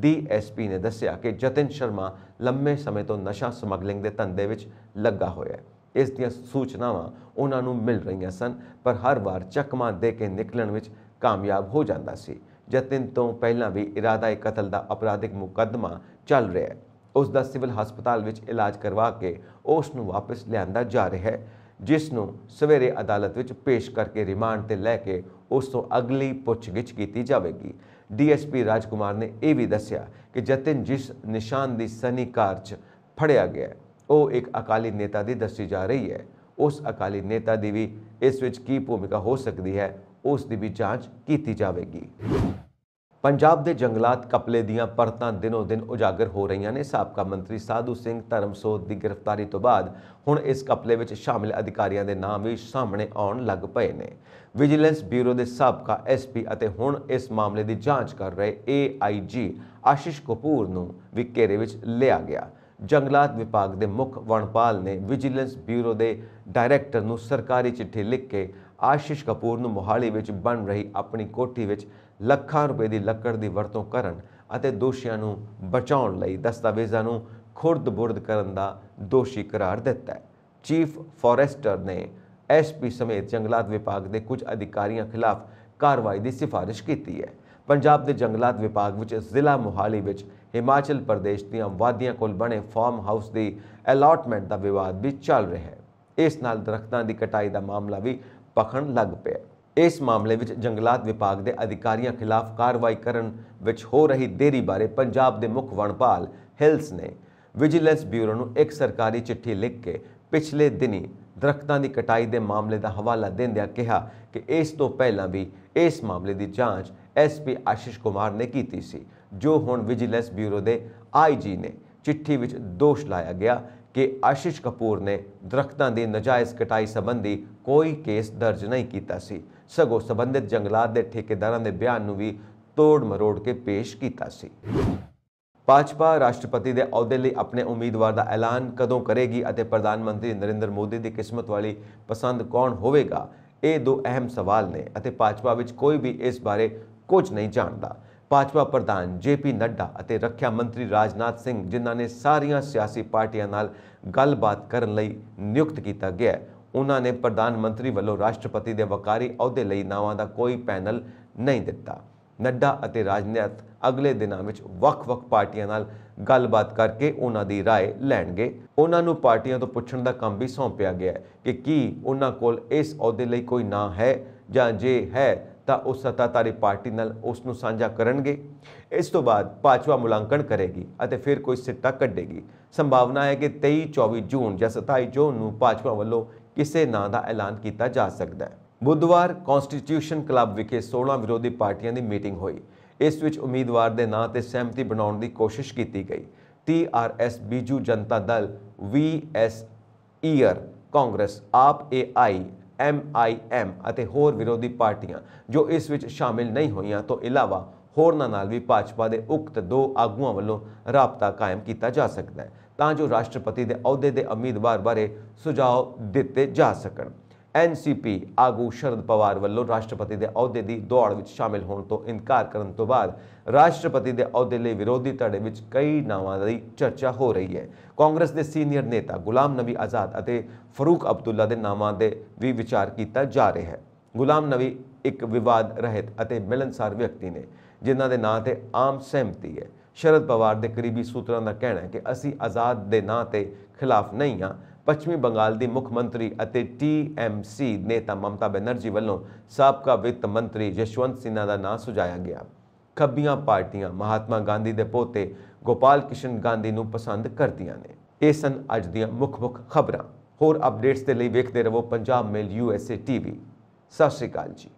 ਡੀਐਸਪੀ ਨੇ ਦੱਸਿਆ ਕਿ ਜਤਨ ਸ਼ਰਮਾ ਲੰਮੇ ਸਮੇਂ ਤੋਂ ਨਸ਼ਾ ਸਮਗਲਿੰਗ ਦੇ ਧੰਦੇ ਵਿੱਚ ਲੱਗਾ ਹੋਇਆ ਹੈ ਇਸ ਦੀਆਂ ਸੂਚਨਾਵਾਂ ਉਹਨਾਂ ਨੂੰ ਮਿਲ ਰਹੀਆਂ ਸਨ ਪਰ ਹਰ ਵਾਰ ਚੱਕਮਾ ਦੇ ਕੇ ਨਿਕਲਣ ਵਿੱਚ ਕਾਮਯਾਬ ਹੋ ਜਾਂਦਾ ਸੀ ਜਤਨ ਤੋਂ ਪਹਿਲਾਂ ਵੀ ਇਰਾਦਾ ਕਤਲ ਦਾ ਅਪਰਾਧਿਕ ਮੁਕੱਦਮਾ ਚੱਲ ਰਿਹਾ ਹੈ ਉਸ ਦਾ ਸਿਵਲ ਹਸਪਤਾਲ ਵਿੱਚ ਇਲਾਜ ਕਰਵਾ ਕੇ ਉਸ ਨੂੰ ਵਾਪਸ ਲਿਆਂਦਾ ਜਾ ਰਿਹਾ ਹੈ ਜਿਸ ਨੂੰ ਸਵੇਰੇ ਅਦਾਲਤ ਵਿੱਚ ਪੇਸ਼ ਕਰਕੇ ਰਿਮਾਂਡ ਤੇ ਲੈ ਕੇ ਉਸ ਤੋਂ ਅਗਲੀ ਪੁੱਛਗਿੱਛ ਕੀਤੀ ਜਾਵੇਗੀ ਡੀਐਸਪੀ ਰਾਜਕੁਮਾਰ ਨੇ ਇਹ ਵੀ ਦੱਸਿਆ ਕਿ ਜਤਿਨ ਜਿਸ ਨਿਸ਼ਾਨ ਦੀ ਸਨੀ ਕਾਰ 'ਚ ਫੜਿਆ ਗਿਆ ਉਹ ਇੱਕ ਅਕਾਲੀ ਨੇਤਾ ਦੀ ਦੱਸੀ ਜਾ ਰਹੀ ਹੈ ਉਸ ਅਕਾਲੀ ਨੇਤਾ ਦੀ ਵੀ ਇਸ ਵਿੱਚ ਕੀ ਭੂਮਿਕਾ ਹੋ ਸਕਦੀ ਹੈ ਉਸ ਦੀ ਵੀ ਜਾਂਚ ਕੀਤੀ ਜਾਵੇਗੀ ਪੰਜਾਬ ਦੇ ਜੰਗਲਾਤ ਕਪਲੇ ਦੀਆਂ ਪਰਤਾਂ ਦਿਨੋ-ਦਿਨ ਉਜਾਗਰ ਹੋ ਰਹੀਆਂ ਨੇ ਸਾਬਕਾ ਮੰਤਰੀ ਸਾਧੂ ਸਿੰਘ ਧਰਮਸੋਤ ਦੀ ਗ੍ਰਿਫਤਾਰੀ ਤੋਂ ਬਾਅਦ ਹੁਣ ਇਸ ਕਪਲੇ ਵਿੱਚ ਸ਼ਾਮਿਲ ਅਧਿਕਾਰੀਆਂ ਦੇ ਨਾਮ ਵੀ ਸਾਹਮਣੇ ਆਉਣ ਲੱਗ ਪਏ ਨੇ ਵਿਜੀਲੈਂਸ ਬਿਊਰੋ ਦੇ ਸਾਬਕਾ ਐਸਪੀ ਅਤੇ ਹੁਣ ਇਸ ਮਾਮਲੇ ਦੀ ਜਾਂਚ ਕਰ ਰਹੇ ਏਆਈਜੀ ਆਸ਼ਿਸ਼ ਕਪੂਰ ਨੂੰ ਵਿਕੇਰੇ ਵਿੱਚ ਲਿਆ ਗਿਆ ਜੰਗਲਾਤ ਵਿਭਾਗ ਦੇ ਮੁੱਖ ਵਣਪਾਲ ਨੇ ਵਿਜੀਲੈਂਸ ਬਿਊਰੋ ਦੇ ਡਾਇਰੈਕਟਰ ਨੂੰ ਸਰਕਾਰੀ ਚਿੱਠੀ ਲਿਖ ਕੇ ਆਸ਼ਿਸ਼ ਕਪੂਰ ਨੂੰ ਮੋਹਾਲੀ ਵਿੱਚ ਬਣ ਰਹੀ ਆਪਣੀ ਕੋਠੀ ਵਿੱਚ ਲੱਖਾਂ ਰੁਪਏ ਦੀ ਲੱਕੜ ਦੀ ਵਰਤੋਂ ਕਰਨ ਅਤੇ ਦੋਸ਼ੀਆਂ ਨੂੰ ਬਚਾਉਣ ਲਈ ਦਸਤਾਵੇਜ਼ਾਂ ਨੂੰ ਖੁਰਦ-ਬੁਰਦ ਕਰਨ ਦਾ ਦੋਸ਼ੀ ਕਰਾਰ ਦਿੱਤਾ ਹੈ ਚੀਫ ਫੋਰੈਸਟਰ ਨੇ ਐਸਪੀ ਸਮੇਤ ਜੰਗਲਾਤ ਵਿਭਾਗ ਦੇ ਕੁਝ ਅਧਿਕਾਰੀਆਂ ਖਿਲਾਫ ਕਾਰਵਾਈ ਦੀ ਸਿਫਾਰਿਸ਼ ਕੀਤੀ ਹੈ ਪੰਜਾਬ ਦੇ ਜੰਗਲਾਤ ਵਿਭਾਗ ਵਿੱਚ ਜ਼ਿਲ੍ਹਾ ਮੁਹਾਲੀ ਵਿੱਚ ਹਿਮਾਚਲ ਪ੍ਰਦੇਸ਼ ਦੀਆਂ ਵਾਦੀਆਂ ਕੋਲ ਬਣੇ ਫਾਰਮ ਹਾਊਸ ਦੀ ਅਲਾਟਮੈਂਟ ਦਾ ਵਿਵਾਦ ਵੀ ਚੱਲ ਰਿਹਾ ਹੈ ਇਸ ਨਾਲ ਦਰਖਤਾਂ ਦੀ ਕਟਾਈ ਦਾ ਮਾਮਲਾ ਵੀ ਪਖਣ ਲੱਗ ਪਿਆ ਇਸ ਮਾਮਲੇ ਵਿੱਚ ਜੰਗਲਾਤ ਵਿਭਾਗ ਦੇ ਅਧਿਕਾਰੀਆਂ ਖਿਲਾਫ ਕਾਰਵਾਈ ਕਰਨ ਵਿੱਚ ਹੋ ਰਹੀ ਦੇਰੀ ਬਾਰੇ ਪੰਜਾਬ ਦੇ ਮੁੱਖ ਵਣਪਾਲ ਹਿਲਸ ਨੇ ਵਿਜੀਲੈਂਸ ਬਿਊਰੋ ਨੂੰ ਇੱਕ ਸਰਕਾਰੀ ਚਿੱਠੀ ਲਿਖ ਕੇ ਪਿਛਲੇ ਦਿਨੀ ਦਰਖਤਾਂ ਦੀ ਕਟਾਈ ਦੇ ਮਾਮਲੇ ਦਾ ਹਵਾਲਾ ਦਿੰਦਿਆਂ ਕਿਹਾ ਕਿ ਇਸ ਤੋਂ ਪਹਿਲਾਂ ਵੀ ਇਸ ਮਾਮਲੇ ਦੀ ਜਾਂਚ ਐਸਪੀ ਆਸ਼ੀਸ਼ ਕੁਮਾਰ ਨੇ ਕੀਤੀ ਸੀ ਜੋ ਹੁਣ ਵਿਜੀਲੈਂਸ ਬਿਊਰੋ ਦੇ ਆਈਜੀ ਨੇ ਚਿੱਠੀ ਵਿੱਚ ਦੋਸ਼ ਲਾਇਆ ਗਿਆ ਕਿ ਆਸ਼ੀਸ਼ ਕਪੂਰ ਨੇ ਦਰਖਤਾਂ ਦੀ ਨਜਾਇਜ਼ ਕਟਾਈ ਸੰਬੰਧੀ ਕੋਈ ਕੇਸ ਦਰਜ ਨਹੀਂ ਕੀਤਾ ਸੀ ਸਗੋਂ ਸਬੰਧਿਤ ਜੰਗਲਾਤ ਦੇ ਠੇਕੇਦਾਰਾਂ ਦੇ ਬਿਆਨ ਨੂੰ ਵੀ ਤੋੜ ਮਰੋੜ ਕੇ ਪੇਸ਼ ਕੀਤਾ ਸੀ ਪਾਜਪਾ ਰਾਸ਼ਟਰਪਤੀ ਦੇ ਅਹੁਦੇ ਲਈ ਆਪਣੇ ਉਮੀਦਵਾਰ ਦਾ ਐਲਾਨ ਕਦੋਂ ਕਰੇਗੀ ਅਤੇ ਪ੍ਰਧਾਨ ਮੰਤਰੀ ਨਰਿੰਦਰ ਮੋਦੀ ਦੀ ਕਿਸਮਤ ਵਾਲੀ ਪਸੰਦ ਕੌਣ ਹੋਵੇਗਾ ਇਹ ਦੋ ਅਹਿਮ ਸਵਾਲ ਨੇ ਅਤੇ ਪਾਜਪਾ ਵਿੱਚ ਕੋਈ ਵੀ ਇਸ ਬਾਰੇ ਕੁਝ ਨਹੀਂ ਜਾਣਦਾ ਪਾਜਪਾ ਪ੍ਰਧਾਨ ਜੇਪੀ ਨੱਡਾ ਅਤੇ ਰੱਖਿਆ ਮੰਤਰੀ ਰਾਜਨਾਥ ਸਿੰਘ ਜਿਨ੍ਹਾਂ ਨੇ ਸਾਰੀਆਂ ਸਿਆਸੀ ਪਾਰਟੀਆਂ ਨਾਲ ਗੱਲਬਾਤ ਕਰਨ ਲਈ ਨਿਯੁਕਤ ਕੀਤਾ ਗਿਆ ਉਹਨਾਂ ਨੇ ਪ੍ਰਧਾਨ ਮੰਤਰੀ ਵੱਲੋਂ ਰਾਸ਼ਟਰਪਤੀ ਦੇ ਵਕਾਰੀ ਅਹੁਦੇ ਲਈ ਨਾਵਾਂ ਦਾ ਕੋਈ ਪੈਨਲ ਨਹੀਂ ਦਿੱਤਾ ਨੱਡਾ ਅਤੇ ਰਾਜਨੇਤ ਅਗਲੇ ਦਿਨਾਂ ਵਿੱਚ ਵੱਖ-ਵੱਖ ਪਾਰਟੀਆਂ ਨਾਲ ਗੱਲਬਾਤ ਕਰਕੇ ਉਹਨਾਂ ਦੀ ਰਾਏ ਲੈਣਗੇ ਉਹਨਾਂ ਨੂੰ ਪਾਰਟੀਆਂ ਤੋਂ ਪੁੱਛਣ ਦਾ ਕੰਮ ਵੀ ਸੌਂਪਿਆ ਗਿਆ ਹੈ ਕਿ ਕੀ ਉਹਨਾਂ ਕੋਲ ਇਸ ਅਹੁਦੇ ਲਈ ਕੋਈ ਨਾਂ ਹੈ ਜਾਂ ਜੇ ਹੈ ਤਾਂ ਉਸ ਸੱਤਾਧਾਰੀ ਪਾਰਟੀ ਨਾਲ ਉਸ ਨੂੰ ਸਾਂਝਾ ਕਰਨਗੇ ਇਸ ਤੋਂ ਬਾਅਦ ਪਾਚਵਾ ਮੁਲਾਂਕਣ ਕਰੇਗੀ ਅਤੇ ਫਿਰ ਕੋਈ ਸਿੱਟਾ ਕੱਢੇਗੀ ਸੰਭਾਵਨਾ ਹੈ ਕਿ 23 24 ਜੂਨ ਜਾਂ 27 ਜੂਨ ਨੂੰ ਪਾਚਵਾ ਵੱਲੋਂ ਕਿਸੇ ਨਾਂ ਦਾ ਐਲਾਨ ਕੀਤਾ ਜਾ ਸਕਦਾ ਹੈ ਬੁੱਧਵਾਰ ਕਨਸਟੀਟਿਊਸ਼ਨ ਕਲੱਬ ਵਿਖੇ 16 ਵਿਰੋਧੀ ਪਾਰਟੀਆਂ ਦੀ ਮੀਟਿੰਗ ਹੋਈ ਇਸ ਵਿੱਚ ਉਮੀਦਵਾਰ ਦੇ ਨਾਂ ਤੇ ਸਹਿਮਤੀ ਬਣਾਉਣ ਦੀ ਕੋਸ਼ਿਸ਼ ਕੀਤੀ ਗਈ TRS ਬੀਜੂ ਜਨਤਾ ਦਲ ਐਸ ਈਅਰ ਕਾਂਗਰਸ ਆਪ ਆਈ ਐਮ ਅਤੇ ਹੋਰ ਵਿਰੋਧੀ ਪਾਰਟੀਆਂ ਜੋ ਇਸ ਵਿੱਚ ਸ਼ਾਮਿਲ ਨਹੀਂ ਹੋਈਆਂ ਤੋਂ ਇਲਾਵਾ ਹੋਰਨਾਂ ਨਾਲ ਵੀ ਭਾਜਪਾ ਦੇ ਉਕਤ ਦੋ ਆਗੂਆਂ ਵੱਲੋਂ ਰਾਬਤਾ ਕਾਇਮ ਕੀਤਾ ਜਾ ਸਕਦਾ ਹੈ ਤਾਂ ਜੋ ਰਾਸ਼ਟਰਪਤੀ ਦੇ ਅਹੁਦੇ ਦੇ ਉਮੀਦਵਾਰ ਬਾਰੇ ਸੁਝਾਅ ਦਿੱਤੇ ਜਾ ਸਕਣ ਐਨਸੀਪੀ ਆਗੂ ਸ਼ਰਦ ਪਵਾਰ ਵੱਲੋਂ ਰਾਸ਼ਟਰਪਤੀ ਦੇ ਅਹੁਦੇ ਦੀ ਦੌੜ ਵਿੱਚ ਸ਼ਾਮਿਲ ਹੋਣ ਤੋਂ ਇਨਕਾਰ ਕਰਨ ਤੋਂ ਬਾਅਦ ਰਾਸ਼ਟਰਪਤੀ ਦੇ ਅਹੁਦੇ ਲਈ ਵਿਰੋਧੀ ਧੜੇ ਵਿੱਚ ਕਈ ਨਾਵਾਂ ਦੀ ਚਰਚਾ ਹੋ ਰਹੀ ਹੈ ਕਾਂਗਰਸ ਦੇ ਸੀਨੀਅਰ ਨੇਤਾ ਗੁਲਾਮ ਨਬੀ ਆਜ਼ਾਦ ਅਤੇ ਫਾਰੂਕ ਅਬਦੁੱਲਾ ਦੇ ਨਾਵਾਂ ਦੇ ਵੀ ਵਿਚਾਰ ਕੀਤਾ ਜਾ ਰਿਹਾ ਹੈ ਗੁਲਾਮ ਨਬੀ ਇੱਕ ਵਿਵਾਦ ਰਹਿਤ ਅਤੇ ਮਿਲਨਸਾਰ ਵਿਅਕਤੀ ਨੇ ਜਿਨ੍ਹਾਂ ਦੇ ਨਾਂ ਤੇ ਆਮ ਸਹਿਮਤੀ ਹੈ ਸ਼ਰਦ ਪਵਾਰ ਦੇ ਕਰੀਬੀ ਸੂਤਰਾਂ ਦਾ ਕਹਿਣਾ ਹੈ ਕਿ ਅਸੀਂ ਆਜ਼ਾਦ ਦੇ ਨਾਂ ਤੇ ਖਿਲਾਫ ਨਹੀਂ ਹਾਂ ਪੱਛਮੀ ਬੰਗਾਲ ਦੀ ਮੁੱਖ ਮੰਤਰੀ ਅਤੇ ਟੀਐਮਸੀ ਨੇਤਾ ਮਮਤਾ ਬੈਨਰਜੀ ਵੱਲੋਂ ਸਾਬਕਾ ਵਿੱਤ ਮੰਤਰੀ ਜਸ਼ਵੰਤ ਸਿਨਹਾ ਦਾ ਨਾਂ ਸੁਝਾਇਆ ਗਿਆ ਖੱਬੀਆਂ ਪਾਰਟੀਆਂ ਮਹਾਤਮਾ ਗਾਂਧੀ ਦੇ ਪੋਤੇ ਗੋਪਾਲ ਕਿਸ਼ਨ ਗਾਂਧੀ ਨੂੰ ਪਸੰਦ ਕਰਦੀਆਂ ਨੇ ਇਹ ਸਨ ਅੱਜ ਦੀਆਂ ਮੁੱਖ-ਮੁੱਖ ਖਬਰਾਂ ਹੋਰ ਅਪਡੇਟਸ ਦੇ ਲਈ ਵੇਖਦੇ ਰਹੋ ਪੰਜਾਬ ਮੇਲ ਯੂਐਸਏ ਟੀਵੀ ਸਤਿ ਸ਼੍ਰੀ ਅਕਾਲ ਜੀ